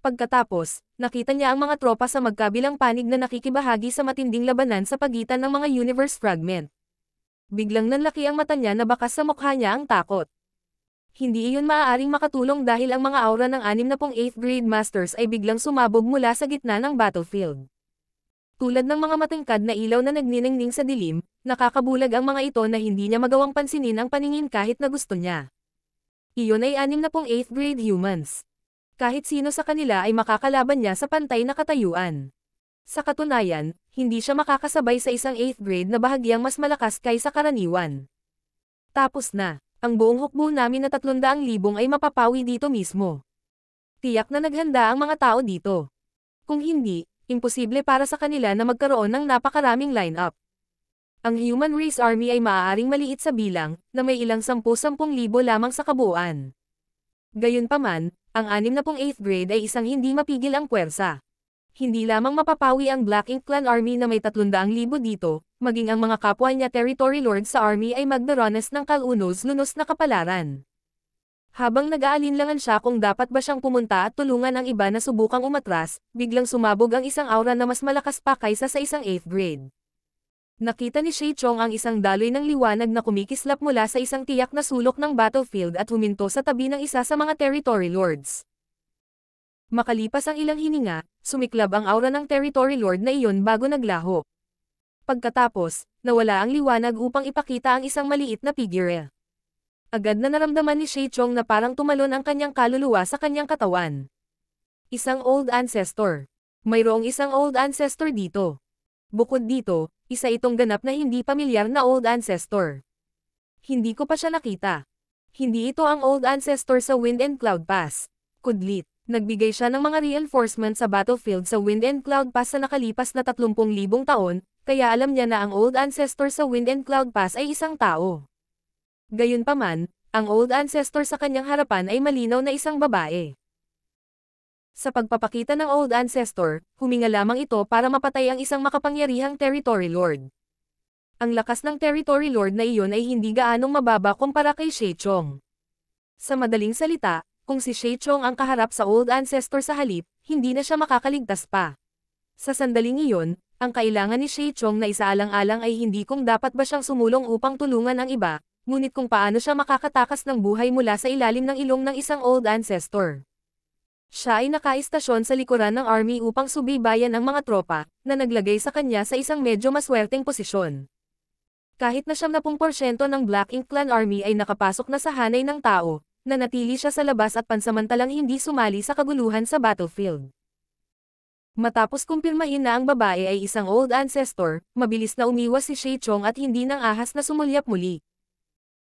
Pagkatapos, nakita niya ang mga tropa sa magkabilang panig na nakikibahagi sa matinding labanan sa pagitan ng mga universe fragment. Biglang nanlaki ang mata niya na bakas sa mukha niya ang takot. Hindi iyon maaaring makatulong dahil ang mga aura ng anim na pong 8 th grade masters ay biglang sumabog mula sa gitna ng battlefield. Tulad ng mga matingkad na ilaw na nagniningning sa dilim, nakakabulag ang mga ito na hindi niya magawang pansinin ang paningin kahit na gusto niya. Iyon ay anim na pong 8 th grade humans. Kahit sino sa kanila ay makakalaban niya sa pantay na katayuan. Sa katunayan, hindi siya makakasabay sa isang 8th grade na bahagyang mas malakas kaysa karaniwan. Tapos na ang buong hukbo namin na 300,000 ay mapapawi dito mismo. Tiyak na naghanda ang mga tao dito. Kung hindi, imposible para sa kanila na magkaroon ng napakaraming lineup. Ang Human Race Army ay maaaring maliit sa bilang, na may ilang sampu-sampung libo lamang sa kabuuan. Gayunpaman, ang anim na 68th grade ay isang hindi mapigil ang kwersa hindi lamang mapapawi ang Black Ink Clan Army na may 300,000 dito, maging ang mga kapwa niya Territory Lord sa Army ay magdaronas ng kalunos-lunos na kapalaran. Habang nag-aalinlangan siya kung dapat ba siyang pumunta at tulungan ang iba na subukang umatras, biglang sumabog ang isang aura na mas malakas pa kaysa sa isang 8th grade. Nakita ni Shay Chong ang isang daloy ng liwanag na kumikislap mula sa isang tiyak na sulok ng battlefield at huminto sa tabi ng isa sa mga territory lords. Makalipas ang ilang hininga, sumiklab ang aura ng Territory Lord na iyon bago naglaho. Pagkatapos, nawala ang liwanag upang ipakita ang isang maliit na figure. Agad na naramdaman ni Shay Chong na parang tumalon ang kanyang kaluluwa sa kanyang katawan. Isang old ancestor. Mayroong isang old ancestor dito. Bukod dito, isa itong ganap na hindi pamilyar na old ancestor. Hindi ko pa siya nakita. Hindi ito ang old ancestor sa Wind and Cloud Pass. Kudlit nagbigay siya ng mga reinforcement sa battlefield sa Wind and Cloud Pass na nakalipas na 30,000 taon, kaya alam niya na ang old ancestor sa Wind and Cloud Pass ay isang tao. Gayunpaman, ang old ancestor sa kanyang harapan ay malinaw na isang babae. Sa pagpapakita ng old ancestor, huminga lamang ito para mapatay ang isang makapangyarihang territory lord. Ang lakas ng territory lord na iyon ay hindi gaanong mababa kumpara kay Shechong. Sa madaling salita, kung si Shea Chong ang kaharap sa old ancestor sa halip, hindi na siya makakaligtas pa. Sa sandaling iyon, ang kailangan ni Shea Chong na isaalang-alang ay hindi kung dapat ba siyang sumulong upang tulungan ang iba, ngunit kung paano siya makakatakas ng buhay mula sa ilalim ng ilong ng isang old ancestor. Siya ay nakaistasyon sa likuran ng army upang subaybayan ang mga tropa, na naglagay sa kanya sa isang medyo maswerteng posisyon. Kahit na siyam 70% ng Black Ink Clan Army ay nakapasok na sa hanay ng tao, nanatili siya sa labas at pansamantalang hindi sumali sa kaguluhan sa battlefield. Matapos kumpirmahin na ang babae ay isang old ancestor, mabilis na umiwas si Shea Chong at hindi nang ahas na sumulyap muli.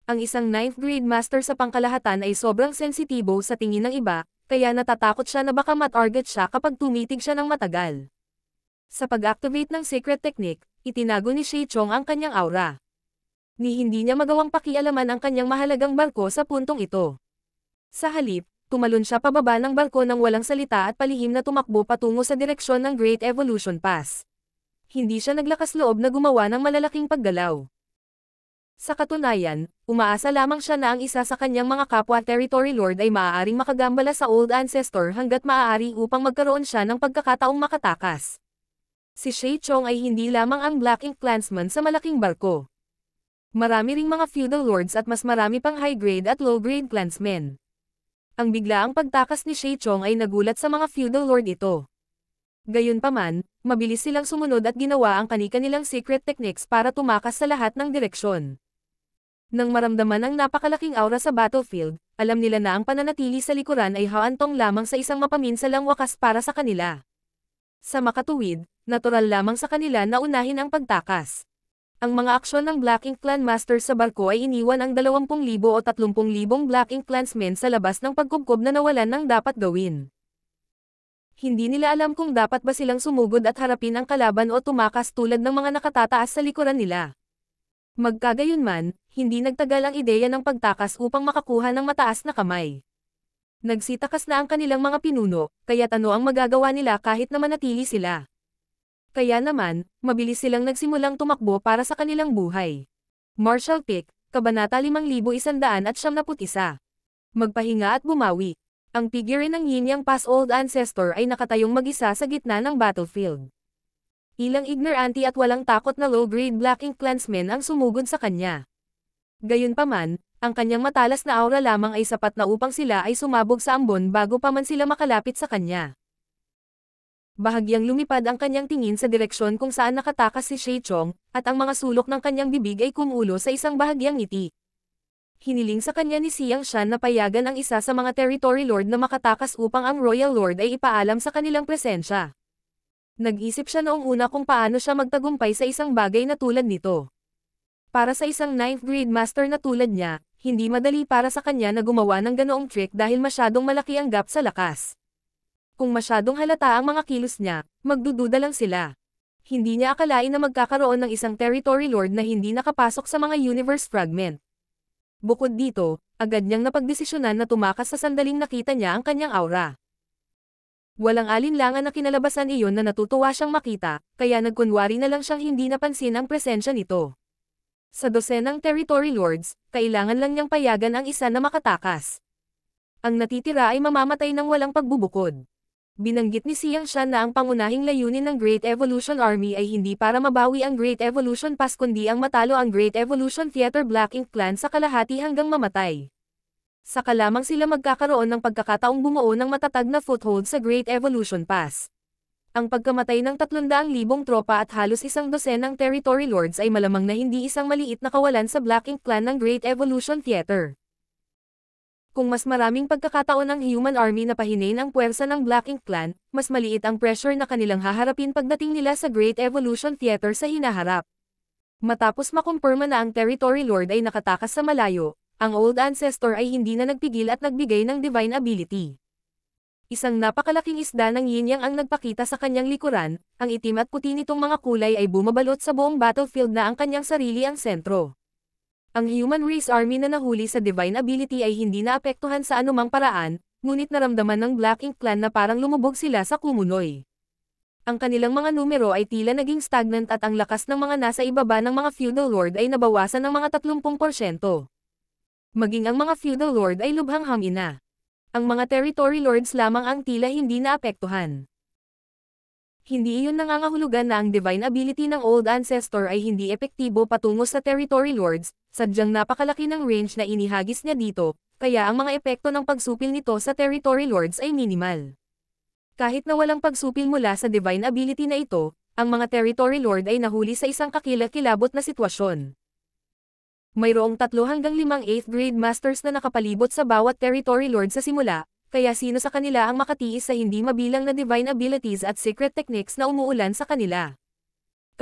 Ang isang ninth grade master sa pangkalahatan ay sobrang sensitibo sa tingin ng iba, kaya natatakot siya na baka matarget siya kapag tumitig siya ng matagal. Sa pag-activate ng secret technique, itinago ni Shea Chong ang kanyang aura ni hindi niya magawang pakialaman ang kanyang mahalagang barko sa puntong ito. Sa halip, tumalon siya pababa ng barko nang walang salita at palihim na tumakbo patungo sa direksyon ng Great Evolution Pass. Hindi siya naglakas loob na gumawa ng malalaking paggalaw. Sa katunayan, umaasa lamang siya na ang isa sa kanyang mga kapwa Territory Lord ay maaaring makagambala sa Old Ancestor hanggat maaari upang magkaroon siya ng pagkakataong makatakas. Si Shea Chong ay hindi lamang ang Black Ink Clansman sa malaking barko. Marami ring mga feudal lords at mas marami pang high-grade at low-grade clansmen. Ang biglaang pagtakas ni Shea Chong ay nagulat sa mga feudal lord ito. Gayunpaman, mabilis silang sumunod at ginawa ang kanika nilang secret techniques para tumakas sa lahat ng direksyon. Nang maramdaman ang napakalaking aura sa battlefield, alam nila na ang pananatili sa likuran ay haantong lamang sa isang mapaminsalang wakas para sa kanila. Sa makatuwid, natural lamang sa kanila na unahin ang pagtakas. Ang mga aksyon ng Black Ink Clan Master sa barko ay iniwan ang 20,000 o 30,000 Black Ink Clansmen sa labas ng pagkubkob na nawalan ng dapat gawin. Hindi nila alam kung dapat ba silang sumugod at harapin ang kalaban o tumakas tulad ng mga nakatataas sa likuran nila. Magkagayunman, hindi nagtagal ang ideya ng pagtakas upang makakuha ng mataas na kamay. Nagsitakas na ang kanilang mga pinuno, kaya ano ang magagawa nila kahit na manatili sila. Kaya naman, mabilis silang nagsimulang tumakbo para sa kanilang buhay. Marshall Pick, Kabanata 5191. Magpahinga at bumawi. Ang figure ng yin Past Old Ancestor ay nakatayong mag-isa sa gitna ng battlefield. Ilang ignorante at walang takot na low-grade Black Ink Clansmen ang sumugod sa kanya. Gayunpaman, ang kanyang matalas na aura lamang ay sapat na upang sila ay sumabog sa ambon bago pa man sila makalapit sa kanya. Bahagyang lumipad ang kanyang tingin sa direksyon kung saan nakatakas si Shea Chong, at ang mga sulok ng kanyang bibig ay kumulo sa isang bahagyang ngiti. Hiniling sa kanya ni Siang Shan na payagan ang isa sa mga territory lord na makatakas upang ang royal lord ay ipaalam sa kanilang presensya. Nag-isip siya noong una kung paano siya magtagumpay sa isang bagay na tulad nito. Para sa isang ninth grade master na tulad niya, hindi madali para sa kanya na gumawa ng ganoong trick dahil masyadong malaki ang gap sa lakas. Kung masyadong halata ang mga kilos niya, magdududa lang sila. Hindi niya akalain na magkakaroon ng isang Territory Lord na hindi nakapasok sa mga Universe Fragment. Bukod dito, agad niyang napagdesisyonan na tumakas sa sandaling nakita niya ang kanyang aura. Walang alinlangan na kinalabasan iyon na natutuwa siyang makita, kaya nagkunwari na lang siyang hindi napansin ang presensya nito. Sa dosenang Territory Lords, kailangan lang niyang payagan ang isa na makatakas. Ang natitira ay mamamatay ng walang pagbubukod. Binanggit ni Siang Shan na ang pangunahing layunin ng Great Evolution Army ay hindi para mabawi ang Great Evolution Pass kundi ang matalo ang Great Evolution Theater Black Ink Clan sa kalahati hanggang mamatay. Saka lamang sila magkakaroon ng pagkakataong bumuo ng matatag na foothold sa Great Evolution Pass. Ang pagkamatay ng 300,000 tropa at halos isang dosenang territory lords ay malamang na hindi isang maliit na kawalan sa Black Ink Clan ng Great Evolution Theater. Kung mas maraming pagkakataon ang Human Army na pahinain ang puwersa ng Black Ink Clan, mas maliit ang pressure na kanilang haharapin pagdating nila sa Great Evolution Theater sa hinaharap. Matapos makumpirma na ang Territory Lord ay nakatakas sa malayo, ang Old Ancestor ay hindi na nagpigil at nagbigay ng divine ability. Isang napakalaking isda ng yin-yang ang nagpakita sa kanyang likuran, ang itim at puti nitong mga kulay ay bumabalot sa buong battlefield na ang kanyang sarili ang sentro. Ang human race army na nahuli sa divine ability ay hindi naapektuhan sa anumang paraan, ngunit naramdaman ng Black Ink Clan na parang lumubog sila sa kumunoy. Ang kanilang mga numero ay tila naging stagnant at ang lakas ng mga nasa ibaba ng mga feudal lord ay nabawasan ng mga 30%. Maging ang mga feudal lord ay lubhang hamina. Ang mga territory lords lamang ang tila hindi naapektuhan. Hindi iyon nangangahulugan na ang divine ability ng old ancestor ay hindi epektibo patungo sa territory lords, Sadyang napakalaki ng range na inihagis niya dito, kaya ang mga epekto ng pagsupil nito sa Territory Lords ay minimal. Kahit na walang pagsupil mula sa divine ability na ito, ang mga Territory Lord ay nahuli sa isang kakilakilabot na sitwasyon. Mayroong tatlo hanggang 5 8th grade masters na nakapalibot sa bawat Territory Lord sa simula, kaya sino sa kanila ang makatiis sa hindi mabilang na divine abilities at secret techniques na umuulan sa kanila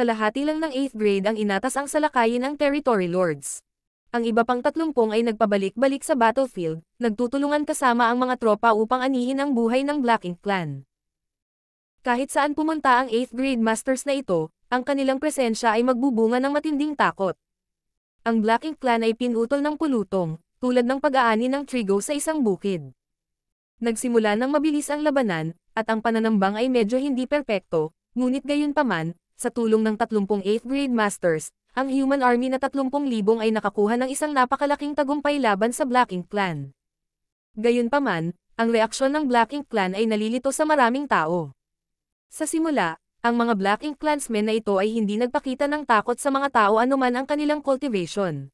kalahati lang ng 8th grade ang inatas ang salakayin ng Territory Lords. Ang iba pang tatlumpong ay nagpabalik-balik sa battlefield, nagtutulungan kasama ang mga tropa upang anihin ang buhay ng Black Ink Clan. Kahit saan pumunta ang 8th grade masters na ito, ang kanilang presensya ay magbubunga ng matinding takot. Ang Black Ink Clan ay pinutol ng pulutong, tulad ng pag-aani ng trigo sa isang bukid. Nagsimula ng mabilis ang labanan, at ang pananambang ay medyo hindi perpekto, ngunit gayon paman, sa tulong ng 38th grade masters, ang Human Army na 30,000 ay nakakuha ng isang napakalaking tagumpay laban sa Black Ink Clan. Gayunpaman, ang reaksyon ng Black Ink Clan ay nalilito sa maraming tao. Sa simula, ang mga Black Ink Clansmen na ito ay hindi nagpakita ng takot sa mga tao anuman ang kanilang cultivation.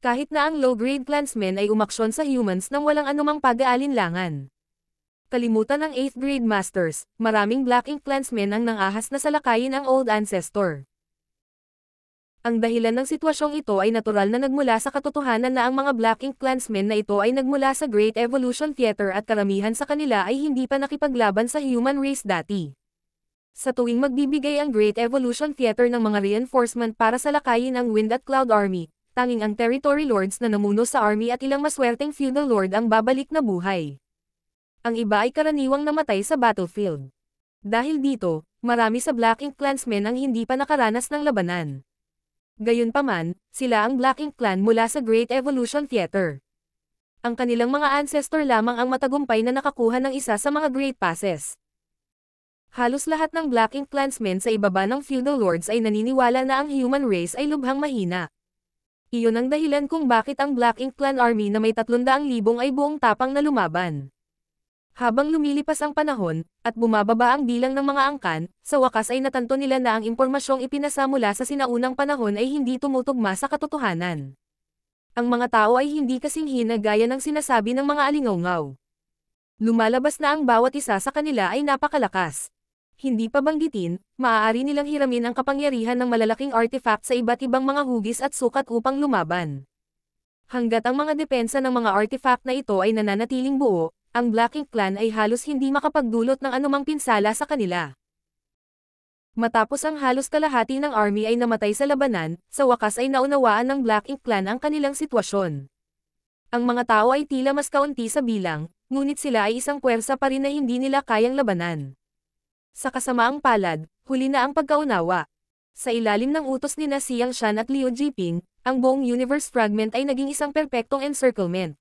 Kahit na ang low-grade clansmen ay umaksyon sa humans nang walang anumang pag-aalinlangan kalimutan ang 8th grade masters, maraming black ink clansmen ang nangahas na salakayin ang old ancestor. Ang dahilan ng sitwasyong ito ay natural na nagmula sa katotohanan na ang mga Black Ink Clansmen na ito ay nagmula sa Great Evolution Theater at karamihan sa kanila ay hindi pa nakipaglaban sa human race dati. Sa tuwing magbibigay ang Great Evolution Theater ng mga reinforcement para salakayin ang Wind at Cloud Army, tanging ang Territory Lords na namuno sa army at ilang maswerteng feudal lord ang babalik na buhay. Ang iba ay karaniwang namatay sa battlefield. Dahil dito, marami sa Black Ink Clansmen ang hindi pa nakaranas ng labanan. Gayunpaman, sila ang Black Ink Clan mula sa Great Evolution Theater. Ang kanilang mga ancestor lamang ang matagumpay na nakakuha ng isa sa mga Great Passes. Halos lahat ng Black Ink Clansmen sa ibaba ng Feudal Lords ay naniniwala na ang human race ay lubhang mahina. Iyon ang dahilan kung bakit ang Black Ink Clan Army na may 300,000 ay buong tapang na lumaban. Habang lumilipas ang panahon, at bumababa ang bilang ng mga angkan, sa wakas ay natanto nila na ang impormasyong ipinasa mula sa sinaunang panahon ay hindi tumutugma sa katotohanan. Ang mga tao ay hindi kasing hinagaya ng sinasabi ng mga alingaungaw. Lumalabas na ang bawat isa sa kanila ay napakalakas. Hindi pa banggitin, maaari nilang hiramin ang kapangyarihan ng malalaking artifact sa iba't ibang mga hugis at sukat upang lumaban. Hanggat ang mga depensa ng mga artifact na ito ay nananatiling buo, ang Black Ink Clan ay halos hindi makapagdulot ng anumang pinsala sa kanila. Matapos ang halos kalahati ng army ay namatay sa labanan, sa wakas ay naunawaan ng Black Ink Clan ang kanilang sitwasyon. Ang mga tao ay tila mas kaunti sa bilang, ngunit sila ay isang puwersa pa rin na hindi nila kayang labanan. Sa kasamaang palad, huli na ang pagkaunawa. Sa ilalim ng utos ni na Siang Shan at Liu Jiping, ang buong universe fragment ay naging isang perpektong encirclement.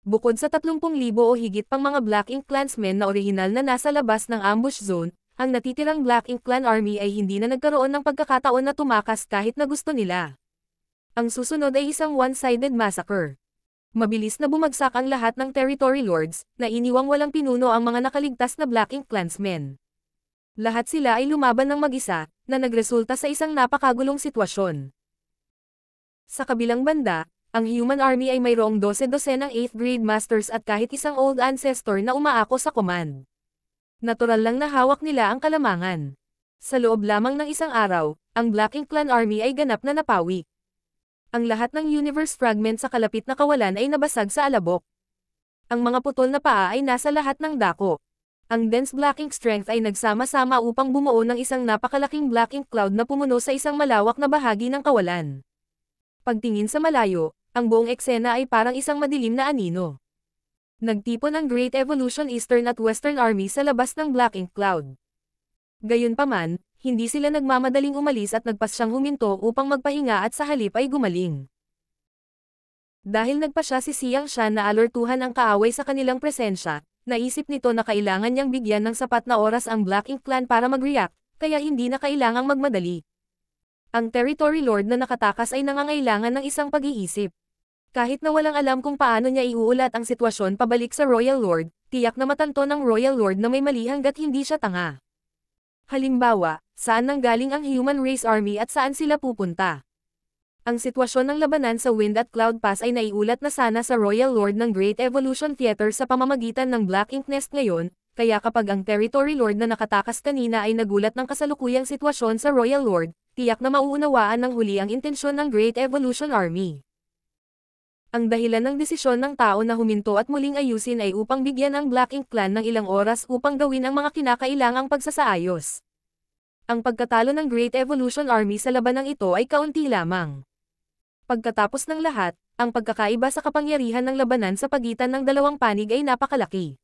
Bukod sa 30,000 o higit pang mga Black Ink Clansmen na orihinal na nasa labas ng ambush zone, ang natitirang Black Ink Clan Army ay hindi na nagkaroon ng pagkakataon na tumakas kahit na gusto nila. Ang susunod ay isang one-sided massacre. Mabilis na bumagsak ang lahat ng territory lords, na iniwang walang pinuno ang mga nakaligtas na Black Ink Clansmen. Lahat sila ay lumaban ng mag-isa, na nagresulta sa isang napakagulong sitwasyon. Sa kabilang banda, ang Human Army ay mayroong dosen-dosenang 8th grade masters at kahit isang old ancestor na umaako sa command. Natural lang na hawak nila ang kalamangan. Sa loob lamang ng isang araw, ang Black Ink Clan Army ay ganap na napawi. Ang lahat ng universe fragment sa kalapit na kawalan ay nabasag sa alabok. Ang mga putol na paa ay nasa lahat ng dako. Ang dense Black Ink strength ay nagsama-sama upang bumuo ng isang napakalaking Black Ink cloud na pumuno sa isang malawak na bahagi ng kawalan. Pagtingin sa malayo, ang buong eksena ay parang isang madilim na anino. Nagtipon ang Great Evolution Eastern at Western Army sa labas ng Black Ink Cloud. Gayunpaman, hindi sila nagmamadaling umalis at nagpas siyang huminto upang magpahinga at sa halip ay gumaling. Dahil nagpa siya si Siang Shan na alertuhan ang kaaway sa kanilang presensya, naisip nito na kailangan niyang bigyan ng sapat na oras ang Black Ink Clan para mag-react, kaya hindi na kailangang magmadali. Ang Territory Lord na nakatakas ay nangangailangan ng isang pag-iisip. Kahit na walang alam kung paano niya iuulat ang sitwasyon pabalik sa Royal Lord, tiyak na matanto ng Royal Lord na may mali hanggat hindi siya tanga. Halimbawa, saan nanggaling ang Human Race Army at saan sila pupunta? Ang sitwasyon ng labanan sa Wind at Cloud Pass ay naiulat na sana sa Royal Lord ng Great Evolution Theater sa pamamagitan ng Black Ink Nest ngayon, kaya kapag ang Territory Lord na nakatakas kanina ay nagulat ng kasalukuyang sitwasyon sa Royal Lord, tiyak na mauunawaan ng huli ang intensyon ng Great Evolution Army. Ang dahilan ng desisyon ng tao na huminto at muling ayusin ay upang bigyan ang Black Ink Clan ng ilang oras upang gawin ang mga kinakailangang pagsasaayos. Ang pagkatalo ng Great Evolution Army sa labanang ito ay kaunti lamang. Pagkatapos ng lahat, ang pagkakaiba sa kapangyarihan ng labanan sa pagitan ng dalawang panig ay napakalaki.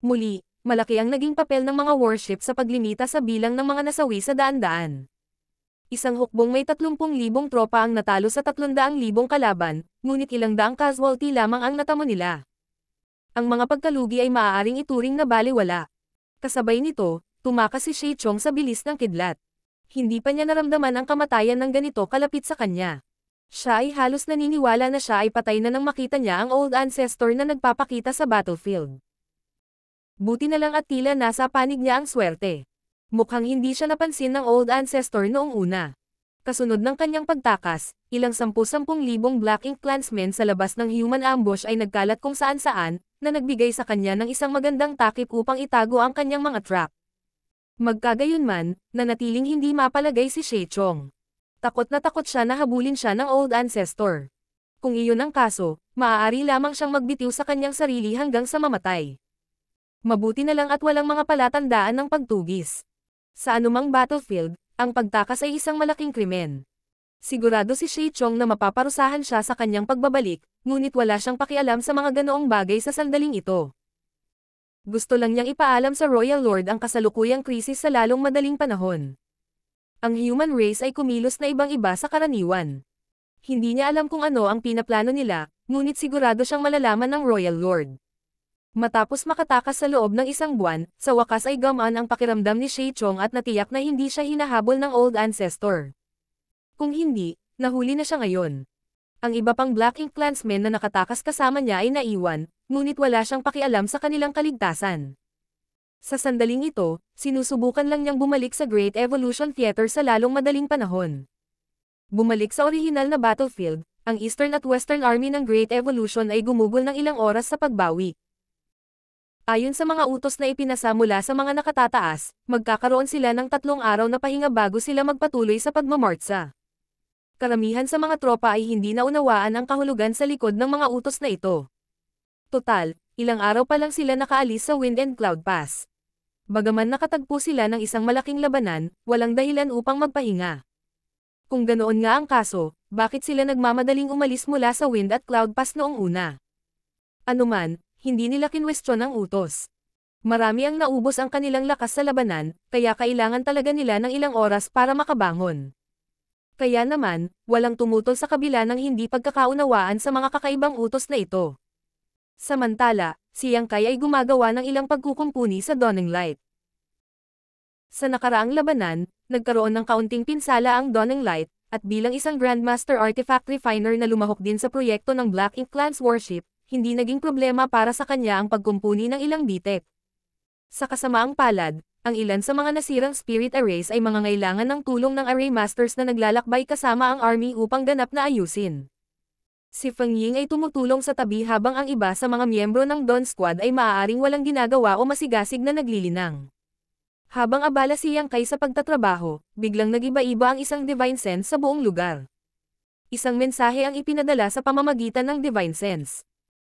Muli, malaki ang naging papel ng mga warship sa paglimita sa bilang ng mga nasawi sa daan-daan. Isang hukbong may 30,000 tropa ang natalo sa 300,000 kalaban, ngunit ilang daang casualty lamang ang natamo nila. Ang mga pagkalugi ay maaaring ituring na baliwala. Kasabay nito, tumakas si Shea Chong sa bilis ng kidlat. Hindi pa niya naramdaman ang kamatayan ng ganito kalapit sa kanya. Siya ay halos naniniwala na siya ay patay na nang makita niya ang old ancestor na nagpapakita sa battlefield. Buti na lang at tila nasa panig niya ang swerte. Mukhang hindi siya napansin ng old ancestor noong una. Kasunod ng kanyang pagtakas, ilang sampu-sampung libong Black Ink Clansmen sa labas ng human ambush ay nagkalat kung saan-saan, na nagbigay sa kanya ng isang magandang takip upang itago ang kanyang mga trap. Magkagayunman, nanatiling hindi mapalagay si Chong. Takot na takot siya na habulin siya ng old ancestor. Kung iyon ang kaso, maaari lamang siyang magbitiw sa kanyang sarili hanggang sa mamatay. Mabuti na lang at walang mga palatandaan ng pagtugis. Sa anumang battlefield, ang pagtakas ay isang malaking krimen. Sigurado si Shi Chong na mapaparusahan siya sa kanyang pagbabalik, ngunit wala siyang pakialam sa mga ganoong bagay sa sandaling ito. Gusto lang niyang ipaalam sa Royal Lord ang kasalukuyang krisis sa lalong madaling panahon. Ang human race ay kumilos na ibang-iba sa karaniwan. Hindi niya alam kung ano ang pinaplano nila, ngunit sigurado siyang malalaman ng Royal Lord. Matapos makatakas sa loob ng isang buwan, sa wakas ay gamaan ang pakiramdam ni Shea Chong at natiyak na hindi siya hinahabol ng old ancestor. Kung hindi, nahuli na siya ngayon. Ang iba pang Black Ink Clansmen na nakatakas kasama niya ay naiwan, ngunit wala siyang pakialam sa kanilang kaligtasan. Sa sandaling ito, sinusubukan lang niyang bumalik sa Great Evolution Theater sa lalong madaling panahon. Bumalik sa orihinal na battlefield, ang Eastern at Western Army ng Great Evolution ay gumugol ng ilang oras sa pagbawi, Ayon sa mga utos na ipinasa mula sa mga nakatataas, magkakaroon sila ng tatlong araw na pahinga bago sila magpatuloy sa pagmamartsa. Karamihan sa mga tropa ay hindi naunawaan ang kahulugan sa likod ng mga utos na ito. Total, ilang araw pa lang sila nakaalis sa Wind and Cloud Pass. Bagaman nakatagpo sila ng isang malaking labanan, walang dahilan upang magpahinga. Kung ganoon nga ang kaso, bakit sila nagmamadaling umalis mula sa Wind at Cloud Pass noong una? Anuman, hindi nila kinwestiyon ang utos. Marami ang naubos ang kanilang lakas sa labanan, kaya kailangan talaga nila ng ilang oras para makabangon. Kaya naman, walang tumutol sa kabila ng hindi pagkakaunawaan sa mga kakaibang utos na ito. Samantala, si Yang Kai ay gumagawa ng ilang pagkukumpuni sa Dawning Light. Sa nakaraang labanan, nagkaroon ng kaunting pinsala ang Dawning Light, at bilang isang Grandmaster Artifact Refiner na lumahok din sa proyekto ng Black Ink Clans Worship, hindi naging problema para sa kanya ang pagkumpuni ng ilang bitek. Sa kasamaang palad, ang ilan sa mga nasirang spirit arrays ay mga mangangailangan ng tulong ng array masters na naglalakbay kasama ang army upang ganap na ayusin. Si Feng Ying ay tumutulong sa tabi habang ang iba sa mga miyembro ng Dawn Squad ay maaaring walang ginagawa o masigasig na naglilinang. Habang abala si Yang Kai sa pagtatrabaho, biglang nagiba-iba ang isang divine sense sa buong lugar. Isang mensahe ang ipinadala sa pamamagitan ng divine sense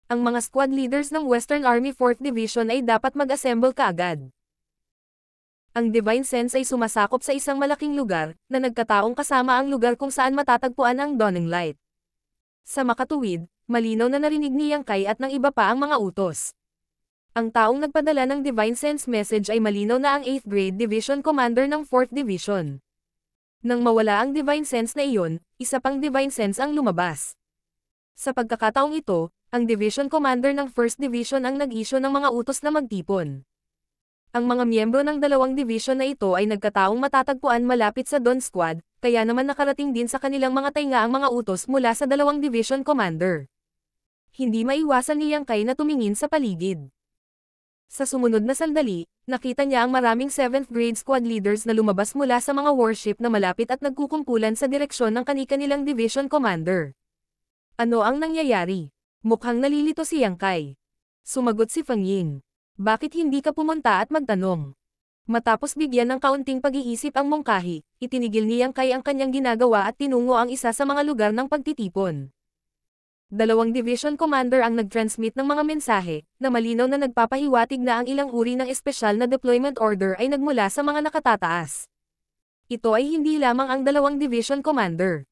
ang mga squad leaders ng Western Army 4th Division ay dapat mag-assemble kaagad. Ang Divine Sense ay sumasakop sa isang malaking lugar, na nagkataong kasama ang lugar kung saan matatagpuan ang Dawning Light. Sa makatuwid, malinaw na narinig ni Yang Kai at ng iba pa ang mga utos. Ang taong nagpadala ng Divine Sense message ay malinaw na ang 8th Grade Division Commander ng 4th Division. Nang mawala ang Divine Sense na iyon, isa pang Divine Sense ang lumabas. Sa pagkakataong ito, ang division commander ng 1st Division ang nag-issue ng mga utos na magtipon. Ang mga miyembro ng dalawang division na ito ay nagkataong matatagpuan malapit sa Don Squad, kaya naman nakarating din sa kanilang mga tainga ang mga utos mula sa dalawang division commander. Hindi maiwasan ni Yang Kai na tumingin sa paligid. Sa sumunod na sandali, nakita niya ang maraming 7th grade squad leaders na lumabas mula sa mga warship na malapit at nagkukumpulan sa direksyon ng kanikanilang division commander. Ano ang nangyayari? Mukhang nalilito si Yang Kai. Sumagot si Fang Ying. Bakit hindi ka pumunta at magtanong? Matapos bigyan ng kaunting pag-iisip ang mongkahi, itinigil ni Yang Kai ang kanyang ginagawa at tinungo ang isa sa mga lugar ng pagtitipon. Dalawang division commander ang nag-transmit ng mga mensahe, na malinaw na nagpapahiwatig na ang ilang uri ng espesyal na deployment order ay nagmula sa mga nakatataas. Ito ay hindi lamang ang dalawang division commander.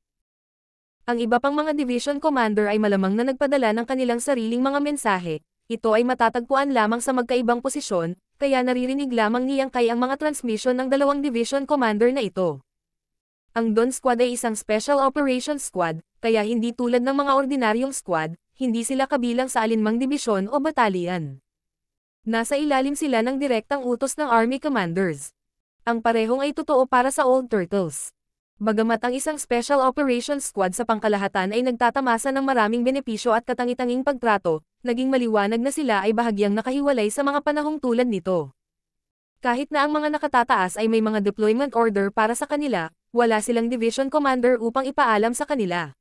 Ang iba pang mga division commander ay malamang na nagpadala ng kanilang sariling mga mensahe. Ito ay matatagpuan lamang sa magkaibang posisyon, kaya naririnig lamang niyang kay ang mga transmission ng dalawang division commander na ito. Ang Don Squad ay isang Special Operations Squad, kaya hindi tulad ng mga ordinaryong squad, hindi sila kabilang sa alinmang dibisyon o batalyan. Nasa ilalim sila ng direktang utos ng Army Commanders. Ang parehong ay totoo para sa Old Turtles. Bagamat ang isang Special Operations Squad sa pangkalahatan ay nagtatamasa ng maraming benepisyo at katangitanging pagtrato, naging maliwanag na sila ay bahagyang nakahiwalay sa mga panahong tulad nito. Kahit na ang mga nakatataas ay may mga deployment order para sa kanila, wala silang division commander upang ipaalam sa kanila.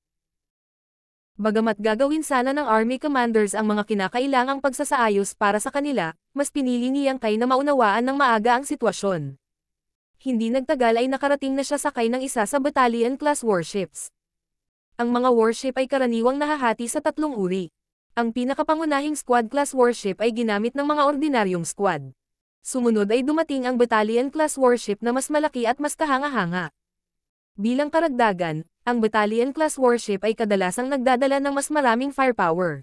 Bagamat gagawin sana ng Army Commanders ang mga kinakailangang pagsasaayos para sa kanila, mas pinili niyang kay na maunawaan ng maaga ang sitwasyon hindi nagtagal ay nakarating na siya sakay ng isa sa battalion class warships. Ang mga warship ay karaniwang nahahati sa tatlong uri. Ang pinakapangunahing squad class warship ay ginamit ng mga ordinaryong squad. Sumunod ay dumating ang battalion class warship na mas malaki at mas kahanga-hanga. Bilang karagdagan, ang battalion class warship ay kadalasang nagdadala ng mas maraming firepower.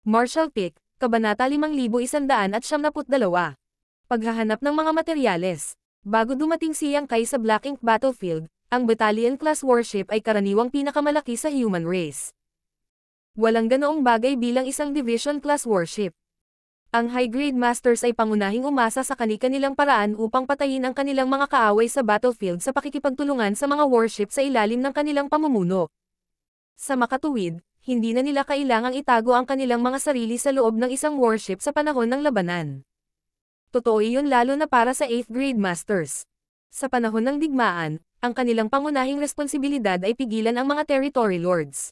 Marshall Pick, Kabanata 5172. Paghahanap ng mga materyales. Bago dumating siyang kay sa Black Ink Battlefield, ang battalion class warship ay karaniwang pinakamalaki sa human race. Walang ganoong bagay bilang isang division class warship. Ang high-grade masters ay pangunahing umasa sa kani-kanilang paraan upang patayin ang kanilang mga kaaway sa battlefield sa pakikipagtulungan sa mga warship sa ilalim ng kanilang pamumuno. Sa makatuwid, hindi na nila kailangang itago ang kanilang mga sarili sa loob ng isang warship sa panahon ng labanan. Totoo iyon lalo na para sa 8th grade masters. Sa panahon ng digmaan, ang kanilang pangunahing responsibilidad ay pigilan ang mga territory lords.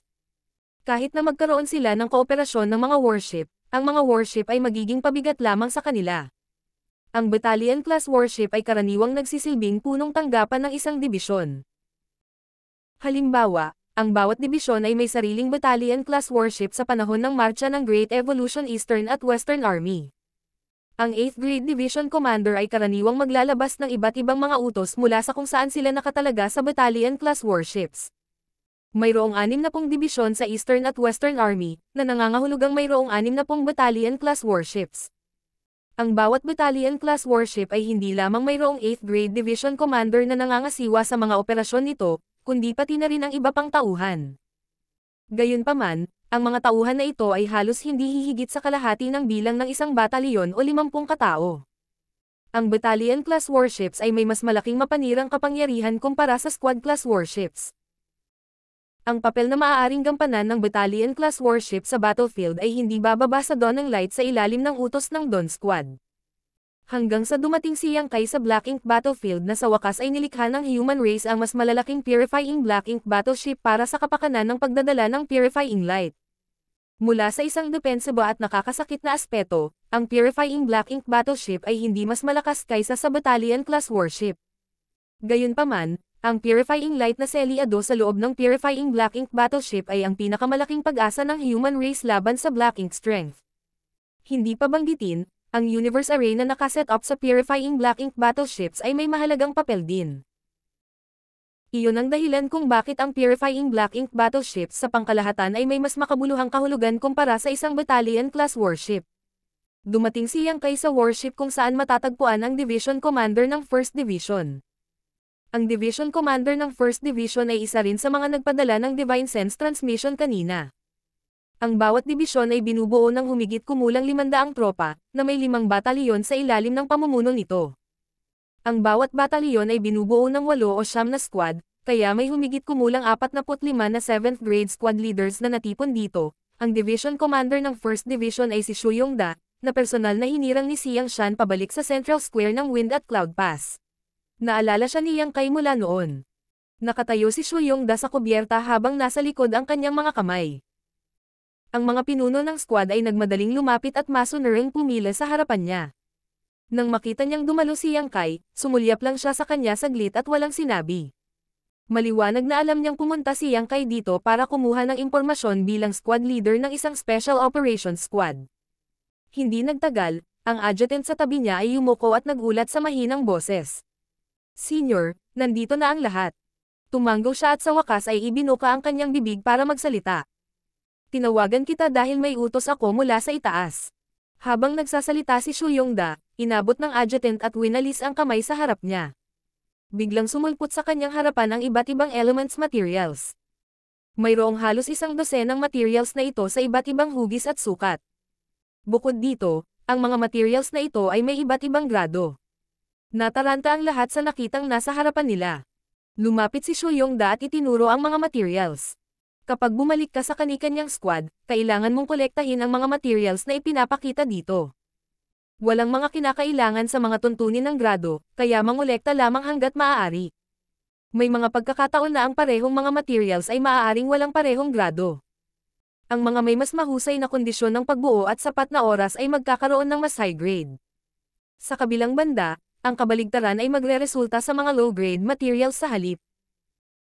Kahit na magkaroon sila ng kooperasyon ng mga warship, ang mga warship ay magiging pabigat lamang sa kanila. Ang battalion class warship ay karaniwang nagsisilbing punong tanggapan ng isang dibisyon. Halimbawa, ang bawat dibisyon ay may sariling battalion class warship sa panahon ng marcha ng Great Evolution Eastern at Western Army. Ang 8th grade division commander ay karaniwang maglalabas ng iba't ibang mga utos mula sa kung saan sila nakatalaga sa battalion class warships. Mayroong anim na pong dibisyon sa Eastern at Western Army, na nangangahulugang mayroong anim na pong battalion class warships. Ang bawat battalion class warship ay hindi lamang mayroong 8th grade division commander na nangangasiwa sa mga operasyon nito, kundi pati na rin ang iba pang tauhan. Gayunpaman, ang mga tauhan na ito ay halos hindi hihigit sa kalahati ng bilang ng isang batalyon o limampung katao. Ang battalion class warships ay may mas malaking mapanirang kapangyarihan kumpara sa squad class warships. Ang papel na maaaring gampanan ng battalion class warship sa battlefield ay hindi bababa sa dawn ng light sa ilalim ng utos ng Dawn Squad. Hanggang sa dumating si Yang sa Black Ink Battlefield na sa wakas ay nilikha ng human race ang mas malalaking purifying Black Ink Battleship para sa kapakanan ng pagdadala ng purifying light. Mula sa isang depensaba at nakakasakit na aspeto, ang Purifying Black Ink Battleship ay hindi mas malakas kaysa sa Battalion Class Warship. Gayunpaman, ang Purifying Light na Celiado sa loob ng Purifying Black Ink Battleship ay ang pinakamalaking pag-asa ng human race laban sa Black Ink Strength. Hindi pa banggitin, ang Universe Array na nakaset up sa Purifying Black Ink Battleships ay may mahalagang papel din. Iyon ang dahilan kung bakit ang Purifying Black Ink Battleship sa pangkalahatan ay may mas makabuluhang kahulugan kumpara sa isang battalion class warship. Dumating siyang Yang sa warship kung saan matatagpuan ang Division Commander ng 1st Division. Ang Division Commander ng 1st Division ay isa rin sa mga nagpadala ng Divine Sense Transmission kanina. Ang bawat dibisyon ay binubuo ng humigit kumulang 500 ang tropa, na may limang batalyon sa ilalim ng pamumuno nito. Ang bawat batalyon ay binubuo ng walo o siyam na squad, kaya may humigit kumulang 45 na 7th grade squad leaders na natipon dito. Ang division commander ng 1st Division ay si Shuyong Da, na personal na hinirang ni Siang Shan pabalik sa Central Square ng Wind at Cloud Pass. Naalala siya ni Yang Kai mula noon. Nakatayo si Shuyong Da sa kubyerta habang nasa likod ang kanyang mga kamay. Ang mga pinuno ng squad ay nagmadaling lumapit at masunurang pumila sa harapan niya. Nang makita niyang dumalo si Yang Kai, sumulyap lang siya sa kanya saglit at walang sinabi. Maliwanag na alam niyang pumunta si Yang Kai dito para kumuha ng impormasyon bilang squad leader ng isang special operations squad. Hindi nagtagal, ang adjutant sa tabi niya ay yumuko at nagulat sa mahinang boses. Senior, nandito na ang lahat. Tumanggo siya at sa wakas ay ibinuka ang kanyang bibig para magsalita. Tinawagan kita dahil may utos ako mula sa itaas. Habang nagsasalita si Shuyongda, Inabot ng adjutant at winalis ang kamay sa harap niya. Biglang sumulpot sa kanyang harapan ang iba't ibang elements materials. Mayroong halos isang dosenang materials na ito sa iba't ibang hugis at sukat. Bukod dito, ang mga materials na ito ay may iba't ibang grado. Nataranta ang lahat sa nakitang nasa harapan nila. Lumapit si da at itinuro ang mga materials. Kapag bumalik ka sa kanikanyang squad, kailangan mong kolektahin ang mga materials na ipinapakita dito walang mga kinakailangan sa mga tuntunin ng grado, kaya mangolekta lamang hanggat maaari. May mga pagkakataon na ang parehong mga materials ay maaaring walang parehong grado. Ang mga may mas mahusay na kondisyon ng pagbuo at sapat na oras ay magkakaroon ng mas high grade. Sa kabilang banda, ang kabaligtaran ay magreresulta sa mga low-grade materials sa halip.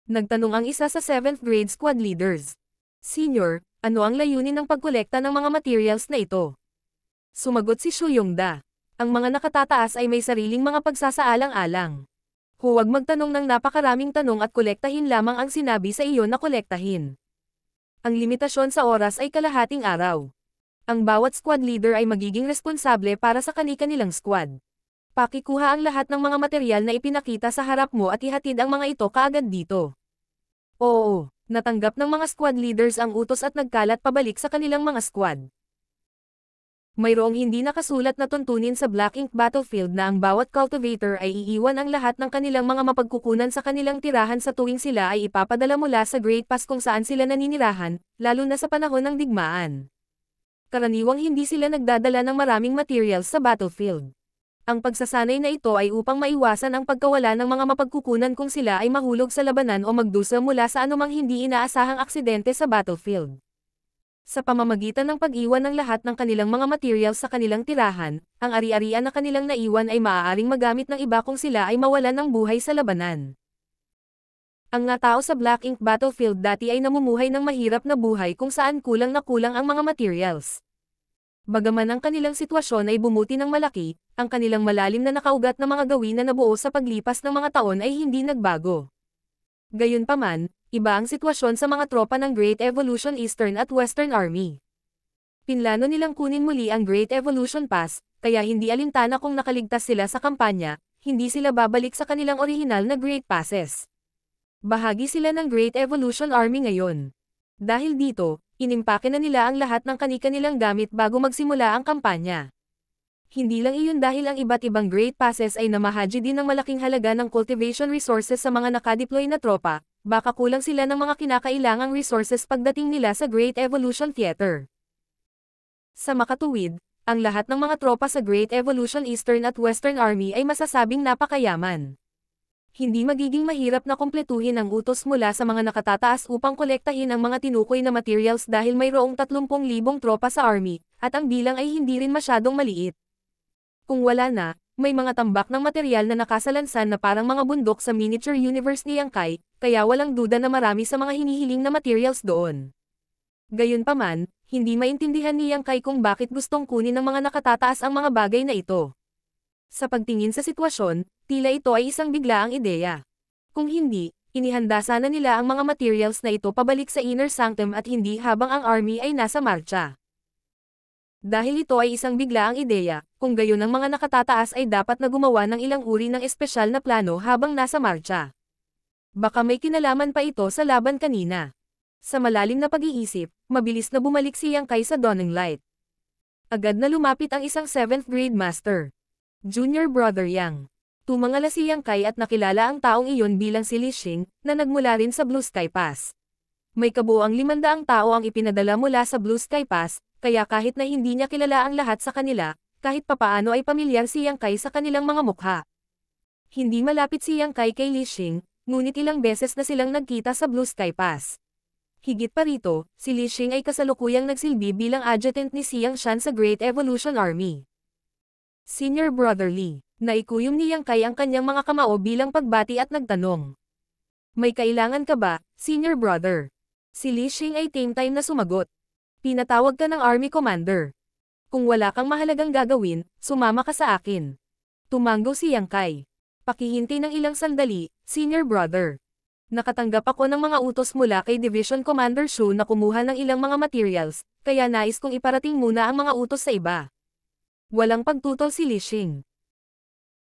Nagtanong ang isa sa 7th grade squad leaders. Senior, ano ang layunin ng pagkolekta ng mga materials na ito? Sumagot si Shuyongda. Ang mga nakatataas ay may sariling mga pagsasaalang-alang. Huwag magtanong ng napakaraming tanong at kolektahin lamang ang sinabi sa iyo na kolektahin. Ang limitasyon sa oras ay kalahating araw. Ang bawat squad leader ay magiging responsable para sa kani-kanilang squad. Pakikuha ang lahat ng mga material na ipinakita sa harap mo at ihatid ang mga ito kaagad dito. Oo, natanggap ng mga squad leaders ang utos at nagkalat pabalik sa kanilang mga squad. Mayroong hindi nakasulat na tuntunin sa Black Ink Battlefield na ang bawat cultivator ay iiwan ang lahat ng kanilang mga mapagkukunan sa kanilang tirahan sa tuwing sila ay ipapadala mula sa Great Pass kung saan sila naninirahan, lalo na sa panahon ng digmaan. Karaniwang hindi sila nagdadala ng maraming materials sa battlefield. Ang pagsasanay na ito ay upang maiwasan ang pagkawala ng mga mapagkukunan kung sila ay mahulog sa labanan o magdusa mula sa anumang hindi inaasahang aksidente sa battlefield. Sa pamamagitan ng pag-iwan ng lahat ng kanilang mga materials sa kanilang tirahan, ang ari-arian na kanilang naiwan ay maaaring magamit ng iba kung sila ay mawalan ng buhay sa labanan. Ang mga tao sa Black Ink Battlefield dati ay namumuhay ng mahirap na buhay kung saan kulang na kulang ang mga materials. Bagaman ang kanilang sitwasyon ay bumuti ng malaki, ang kanilang malalim na nakaugat na mga gawin na nabuo sa paglipas ng mga taon ay hindi nagbago. Gayunpaman, Iba ang sitwasyon sa mga tropa ng Great Evolution Eastern at Western Army. Pinlano nilang kunin muli ang Great Evolution Pass, kaya hindi alintana kung nakaligtas sila sa kampanya, hindi sila babalik sa kanilang orihinal na Great Passes. Bahagi sila ng Great Evolution Army ngayon. Dahil dito, inimpake na nila ang lahat ng kanikanilang gamit bago magsimula ang kampanya. Hindi lang iyon dahil ang iba't ibang Great Passes ay namahaji din ng malaking halaga ng cultivation resources sa mga nakadeploy na tropa, baka kulang sila ng mga kinakailangang resources pagdating nila sa Great Evolution Theater. Sa makatuwid, ang lahat ng mga tropa sa Great Evolution Eastern at Western Army ay masasabing napakayaman. Hindi magiging mahirap na kumpletuhin ang utos mula sa mga nakatataas upang kolektahin ang mga tinukoy na materials dahil mayroong 30,000 tropa sa army, at ang bilang ay hindi rin masyadong maliit. Kung wala na, may mga tambak ng material na nakasalansan na parang mga bundok sa miniature universe ni Yangkai, kaya walang duda na marami sa mga hinihiling na materials doon. Gayunpaman, hindi maintindihan ni Yangkai kung bakit gustong kunin ng mga nakatataas ang mga bagay na ito. Sa pagtingin sa sitwasyon, tila ito ay isang biglaang ideya. Kung hindi, inihanda sana nila ang mga materials na ito pabalik sa Inner Sanctum at hindi habang ang army ay nasa marcha. Dahil ito ay isang biglaang ideya, kung gayon ang mga nakatataas ay dapat na gumawa ng ilang uri ng espesyal na plano habang nasa marcha. Baka may kinalaman pa ito sa laban kanina. Sa malalim na pag-iisip, mabilis na bumalik si Yang Kai sa Dawning Light. Agad na lumapit ang isang 7th grade master. Junior brother Yang. Tumangala si Yang Kai at nakilala ang taong iyon bilang si Li Xing, na nagmula rin sa Blue Sky Pass. May kabuang limandaang tao ang ipinadala mula sa Blue Sky Pass, kaya kahit na hindi niya kilala ang lahat sa kanila, kahit papaano ay pamilyar si Yang Kai sa kanilang mga mukha. Hindi malapit si Yang Kai kay Li Xing, ngunit ilang beses na silang nagkita sa Blue Sky Pass. Higit pa rito, si Li Xing ay kasalukuyang nagsilbi bilang adjutant ni Siyang Shan sa Great Evolution Army. Senior Brother Li, naikuyom ni Yang Kai ang kanyang mga kamao bilang pagbati at nagtanong. May kailangan ka ba, Senior Brother? Si Li Xing ay time-time na sumagot, pinatawag ka ng army commander. Kung wala kang mahalagang gagawin, sumama ka sa akin. Tumango si Yang Kai. Pakihintay ng ilang sandali, senior brother. Nakatanggap ako ng mga utos mula kay Division Commander Shu na kumuha ng ilang mga materials, kaya nais kong iparating muna ang mga utos sa iba. Walang pagtutol si Li Xing.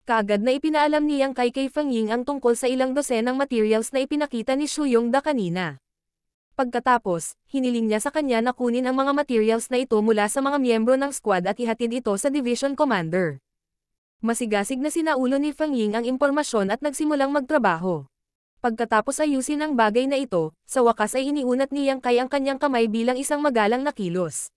Kaagad na ipinaalam ni Yang Kai Kay Fang Ying ang tungkol sa ilang dosenang materials na ipinakita ni Shu Yongda kanina. Pagkatapos, hiniling niya sa kanya na kunin ang mga materials na ito mula sa mga miyembro ng squad at ihatid ito sa division commander. Masigasig na sinaulo ni Fang Ying ang impormasyon at nagsimulang magtrabaho. Pagkatapos ayusin ang bagay na ito, sa wakas ay iniunat ni Yang Kai ang kanyang kamay bilang isang magalang na kilos.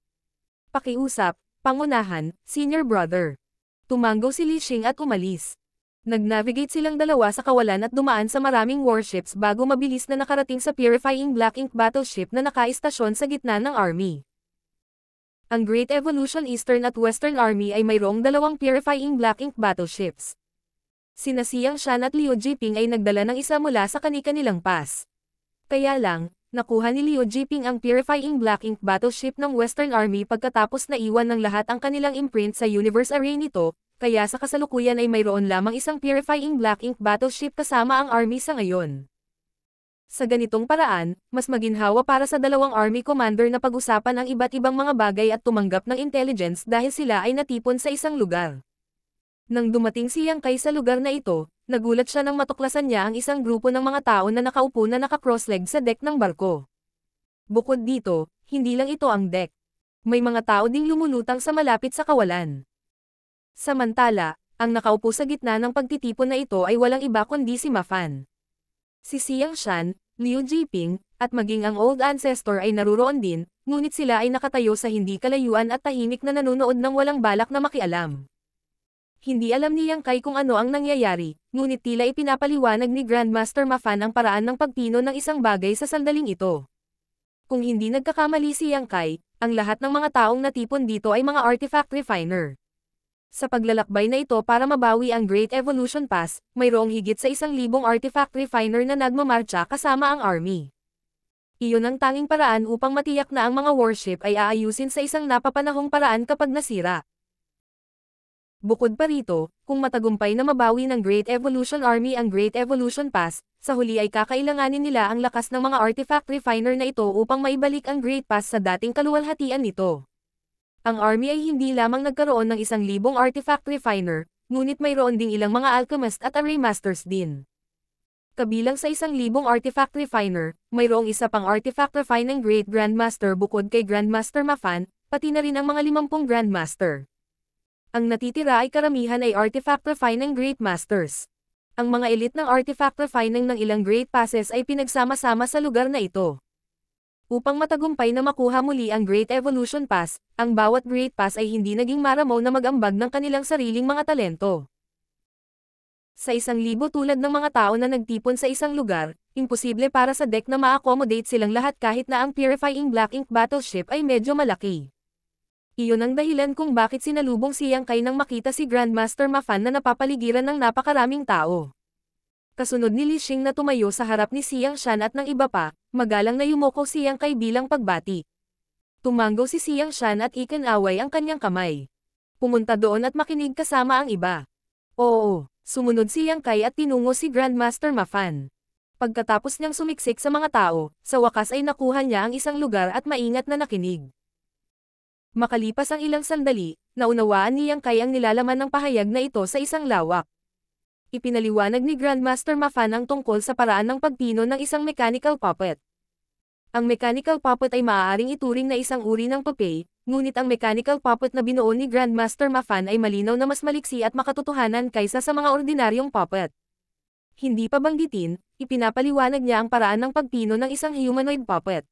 Pakiusap, pangunahan, senior brother. Tumango si Li Xing at umalis. Nag-navigate silang dalawa sa kawalan at dumaan sa maraming warships bago mabilis na nakarating sa Purifying Black Ink battleship na nakaistasyon sa gitna ng army. Ang Great Evolution Eastern at Western Army ay mayroong dalawang Purifying Black Ink battleships. Sina Siyang Shan at Liu Jiping ay nagdala ng isa mula sa kanikanilang pass. Kaya lang, nakuha ni Liu Jiping ang Purifying Black Ink battleship ng Western Army pagkatapos na iwan ng lahat ang kanilang imprint sa Universe Array nito, kaya sa kasalukuyan ay mayroon lamang isang purifying black ink battleship kasama ang army sa ngayon. Sa ganitong paraan, mas maginhawa para sa dalawang army commander na pag-usapan ang iba't ibang mga bagay at tumanggap ng intelligence dahil sila ay natipon sa isang lugar. Nang dumating si Yang Kai sa lugar na ito, nagulat siya nang matuklasan niya ang isang grupo ng mga tao na nakaupo na naka-crossleg sa deck ng barko. Bukod dito, hindi lang ito ang deck. May mga tao ding lumulutang sa malapit sa kawalan. Samantala, ang nakaupo sa gitna ng pagtitipon na ito ay walang iba kundi si Mafan. Si Xiang Shan, Liu Jiping, at maging ang old ancestor ay naruroon din, ngunit sila ay nakatayo sa hindi kalayuan at tahimik na nanonood ng walang balak na makialam. Hindi alam ni Yang Kai kung ano ang nangyayari, ngunit tila ipinapaliwanag ni Grandmaster Mafan ang paraan ng pagpino ng isang bagay sa sandaling ito. Kung hindi nagkakamali si Yang Kai, ang lahat ng mga taong natipon dito ay mga artifact refiner. Sa paglalakbay na ito para mabawi ang Great Evolution Pass, mayroong higit sa isang libong artifact refiner na nagmamarcha kasama ang army. Iyon ang tanging paraan upang matiyak na ang mga warship ay aayusin sa isang napapanahong paraan kapag nasira. Bukod pa rito, kung matagumpay na mabawi ng Great Evolution Army ang Great Evolution Pass, sa huli ay kakailanganin nila ang lakas ng mga artifact refiner na ito upang maibalik ang Great Pass sa dating kaluwalhatian nito. Ang army ay hindi lamang nagkaroon ng isang libong artifact refiner, ngunit mayroon ding ilang mga alchemist at array masters din. Kabilang sa isang libong artifact refiner, mayroong isa pang artifact refining Great Grandmaster bukod kay Grandmaster Mafan, pati na rin ang mga limampung Grandmaster. Ang natitira ay karamihan ay artifact refining Great Masters. Ang mga elite ng artifact refining ng ilang Great Passes ay pinagsama-sama sa lugar na ito. Upang matagumpay na makuha muli ang Great Evolution Pass, ang bawat Great Pass ay hindi naging maramaw na magambag ng kanilang sariling mga talento. Sa isang libo tulad ng mga tao na nagtipon sa isang lugar, imposible para sa deck na ma-accommodate silang lahat kahit na ang Purifying Black Ink Battleship ay medyo malaki. Iyon ang dahilan kung bakit sinalubong si Yang Kai nang makita si Grandmaster Mafan na napapaligiran ng napakaraming tao kasunod ni Li Xing na tumayo sa harap ni Siyang Shan at ng iba pa, magalang na yumoko siyang kay bilang pagbati. Tumanggo si Siyang Shan at ikinaway ang kanyang kamay. Pumunta doon at makinig kasama ang iba. Oo, sumunod si Yang Kai at tinungo si Grandmaster Mafan. Pagkatapos niyang sumiksik sa mga tao, sa wakas ay nakuha niya ang isang lugar at maingat na nakinig. Makalipas ang ilang sandali, naunawaan ni Yang Kai ang nilalaman ng pahayag na ito sa isang lawak ipinaliwanag ni Grandmaster Mafan ang tungkol sa paraan ng pagpino ng isang mechanical puppet. Ang mechanical puppet ay maaaring ituring na isang uri ng papay, ngunit ang mechanical puppet na binuo ni Grandmaster Mafan ay malinaw na mas maliksi at makatotohanan kaysa sa mga ordinaryong puppet. Hindi pa banggitin, ipinapaliwanag niya ang paraan ng pagpino ng isang humanoid puppet.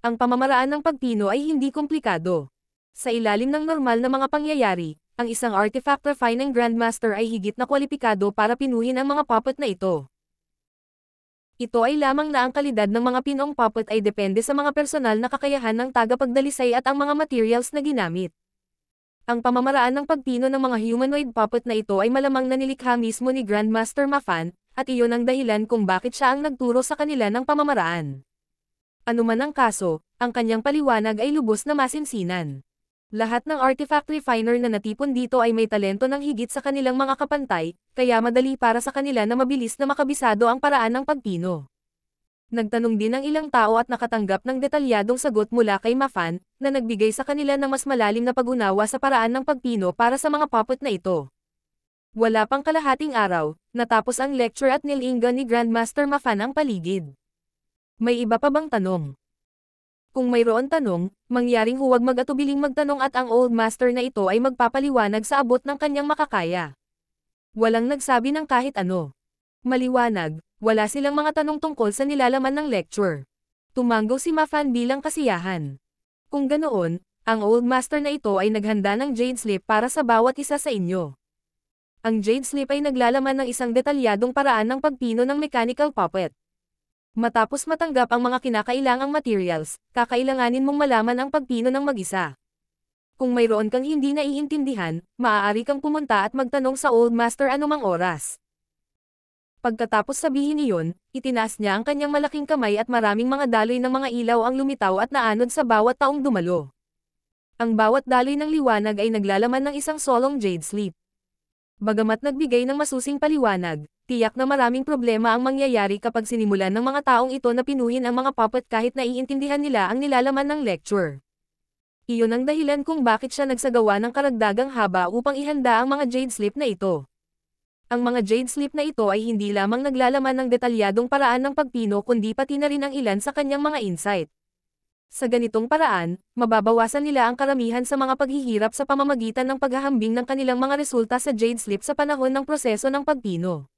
Ang pamamaraan ng pagpino ay hindi komplikado. Sa ilalim ng normal na mga pangyayari, ang isang artifact ng grandmaster ay higit na kwalipikado para pinuhin ang mga puppet na ito. Ito ay lamang na ang kalidad ng mga pinong puppet ay depende sa mga personal na kakayahan ng tagapagdalisay at ang mga materials na ginamit. Ang pamamaraan ng pagpino ng mga humanoid puppet na ito ay malamang nanilikha mismo ni Grandmaster Mafan, at iyon ang dahilan kung bakit siya ang nagturo sa kanila ng pamamaraan. Anuman ang kaso, ang kanyang paliwanag ay lubos na masinsinan. Lahat ng artifact refiner na natipon dito ay may talento ng higit sa kanilang mga kapantay, kaya madali para sa kanila na mabilis na makabisado ang paraan ng pagpino. Nagtanong din ang ilang tao at nakatanggap ng detalyadong sagot mula kay Mafan, na nagbigay sa kanila ng mas malalim na pag-unawa sa paraan ng pagpino para sa mga papot na ito. Wala pang kalahating araw, natapos ang lecture at nilinggan ni Grandmaster Mafan ang paligid. May iba pa bang tanong? Kung mayroon tanong, mangyaring huwag mag-atubiling magtanong at ang old master na ito ay magpapaliwanag sa abot ng kanyang makakaya. Walang nagsabi ng kahit ano. Maliwanag, wala silang mga tanong tungkol sa nilalaman ng lecture. Tumanggo si Mafan bilang kasiyahan. Kung ganoon, ang old master na ito ay naghanda ng jade slip para sa bawat isa sa inyo. Ang jade slip ay naglalaman ng isang detalyadong paraan ng pagpino ng mechanical puppet. Matapos matanggap ang mga kinakailangang materials, kakailanganin mong malaman ang pagpino ng mag-isa. Kung mayroon kang hindi naiintindihan, maaari kang pumunta at magtanong sa Old Master anumang oras. Pagkatapos sabihin iyon, itinaas niya ang kanyang malaking kamay at maraming mga daloy ng mga ilaw ang lumitaw at naanod sa bawat taong dumalo. Ang bawat daloy ng liwanag ay naglalaman ng isang solong jade sleep. Bagamat nagbigay ng masusing paliwanag, tiyak na maraming problema ang mangyayari kapag sinimulan ng mga taong ito na pinuhin ang mga puppet kahit naiintindihan nila ang nilalaman ng lecture. Iyon ang dahilan kung bakit siya nagsagawa ng karagdagang haba upang ihanda ang mga jade slip na ito. Ang mga jade slip na ito ay hindi lamang naglalaman ng detalyadong paraan ng pagpino kundi pati na rin ang ilan sa kanyang mga insight. Sa ganitong paraan, mababawasan nila ang karamihan sa mga paghihirap sa pamamagitan ng paghahambing ng kanilang mga resulta sa Jade Slip sa panahon ng proseso ng pagpino.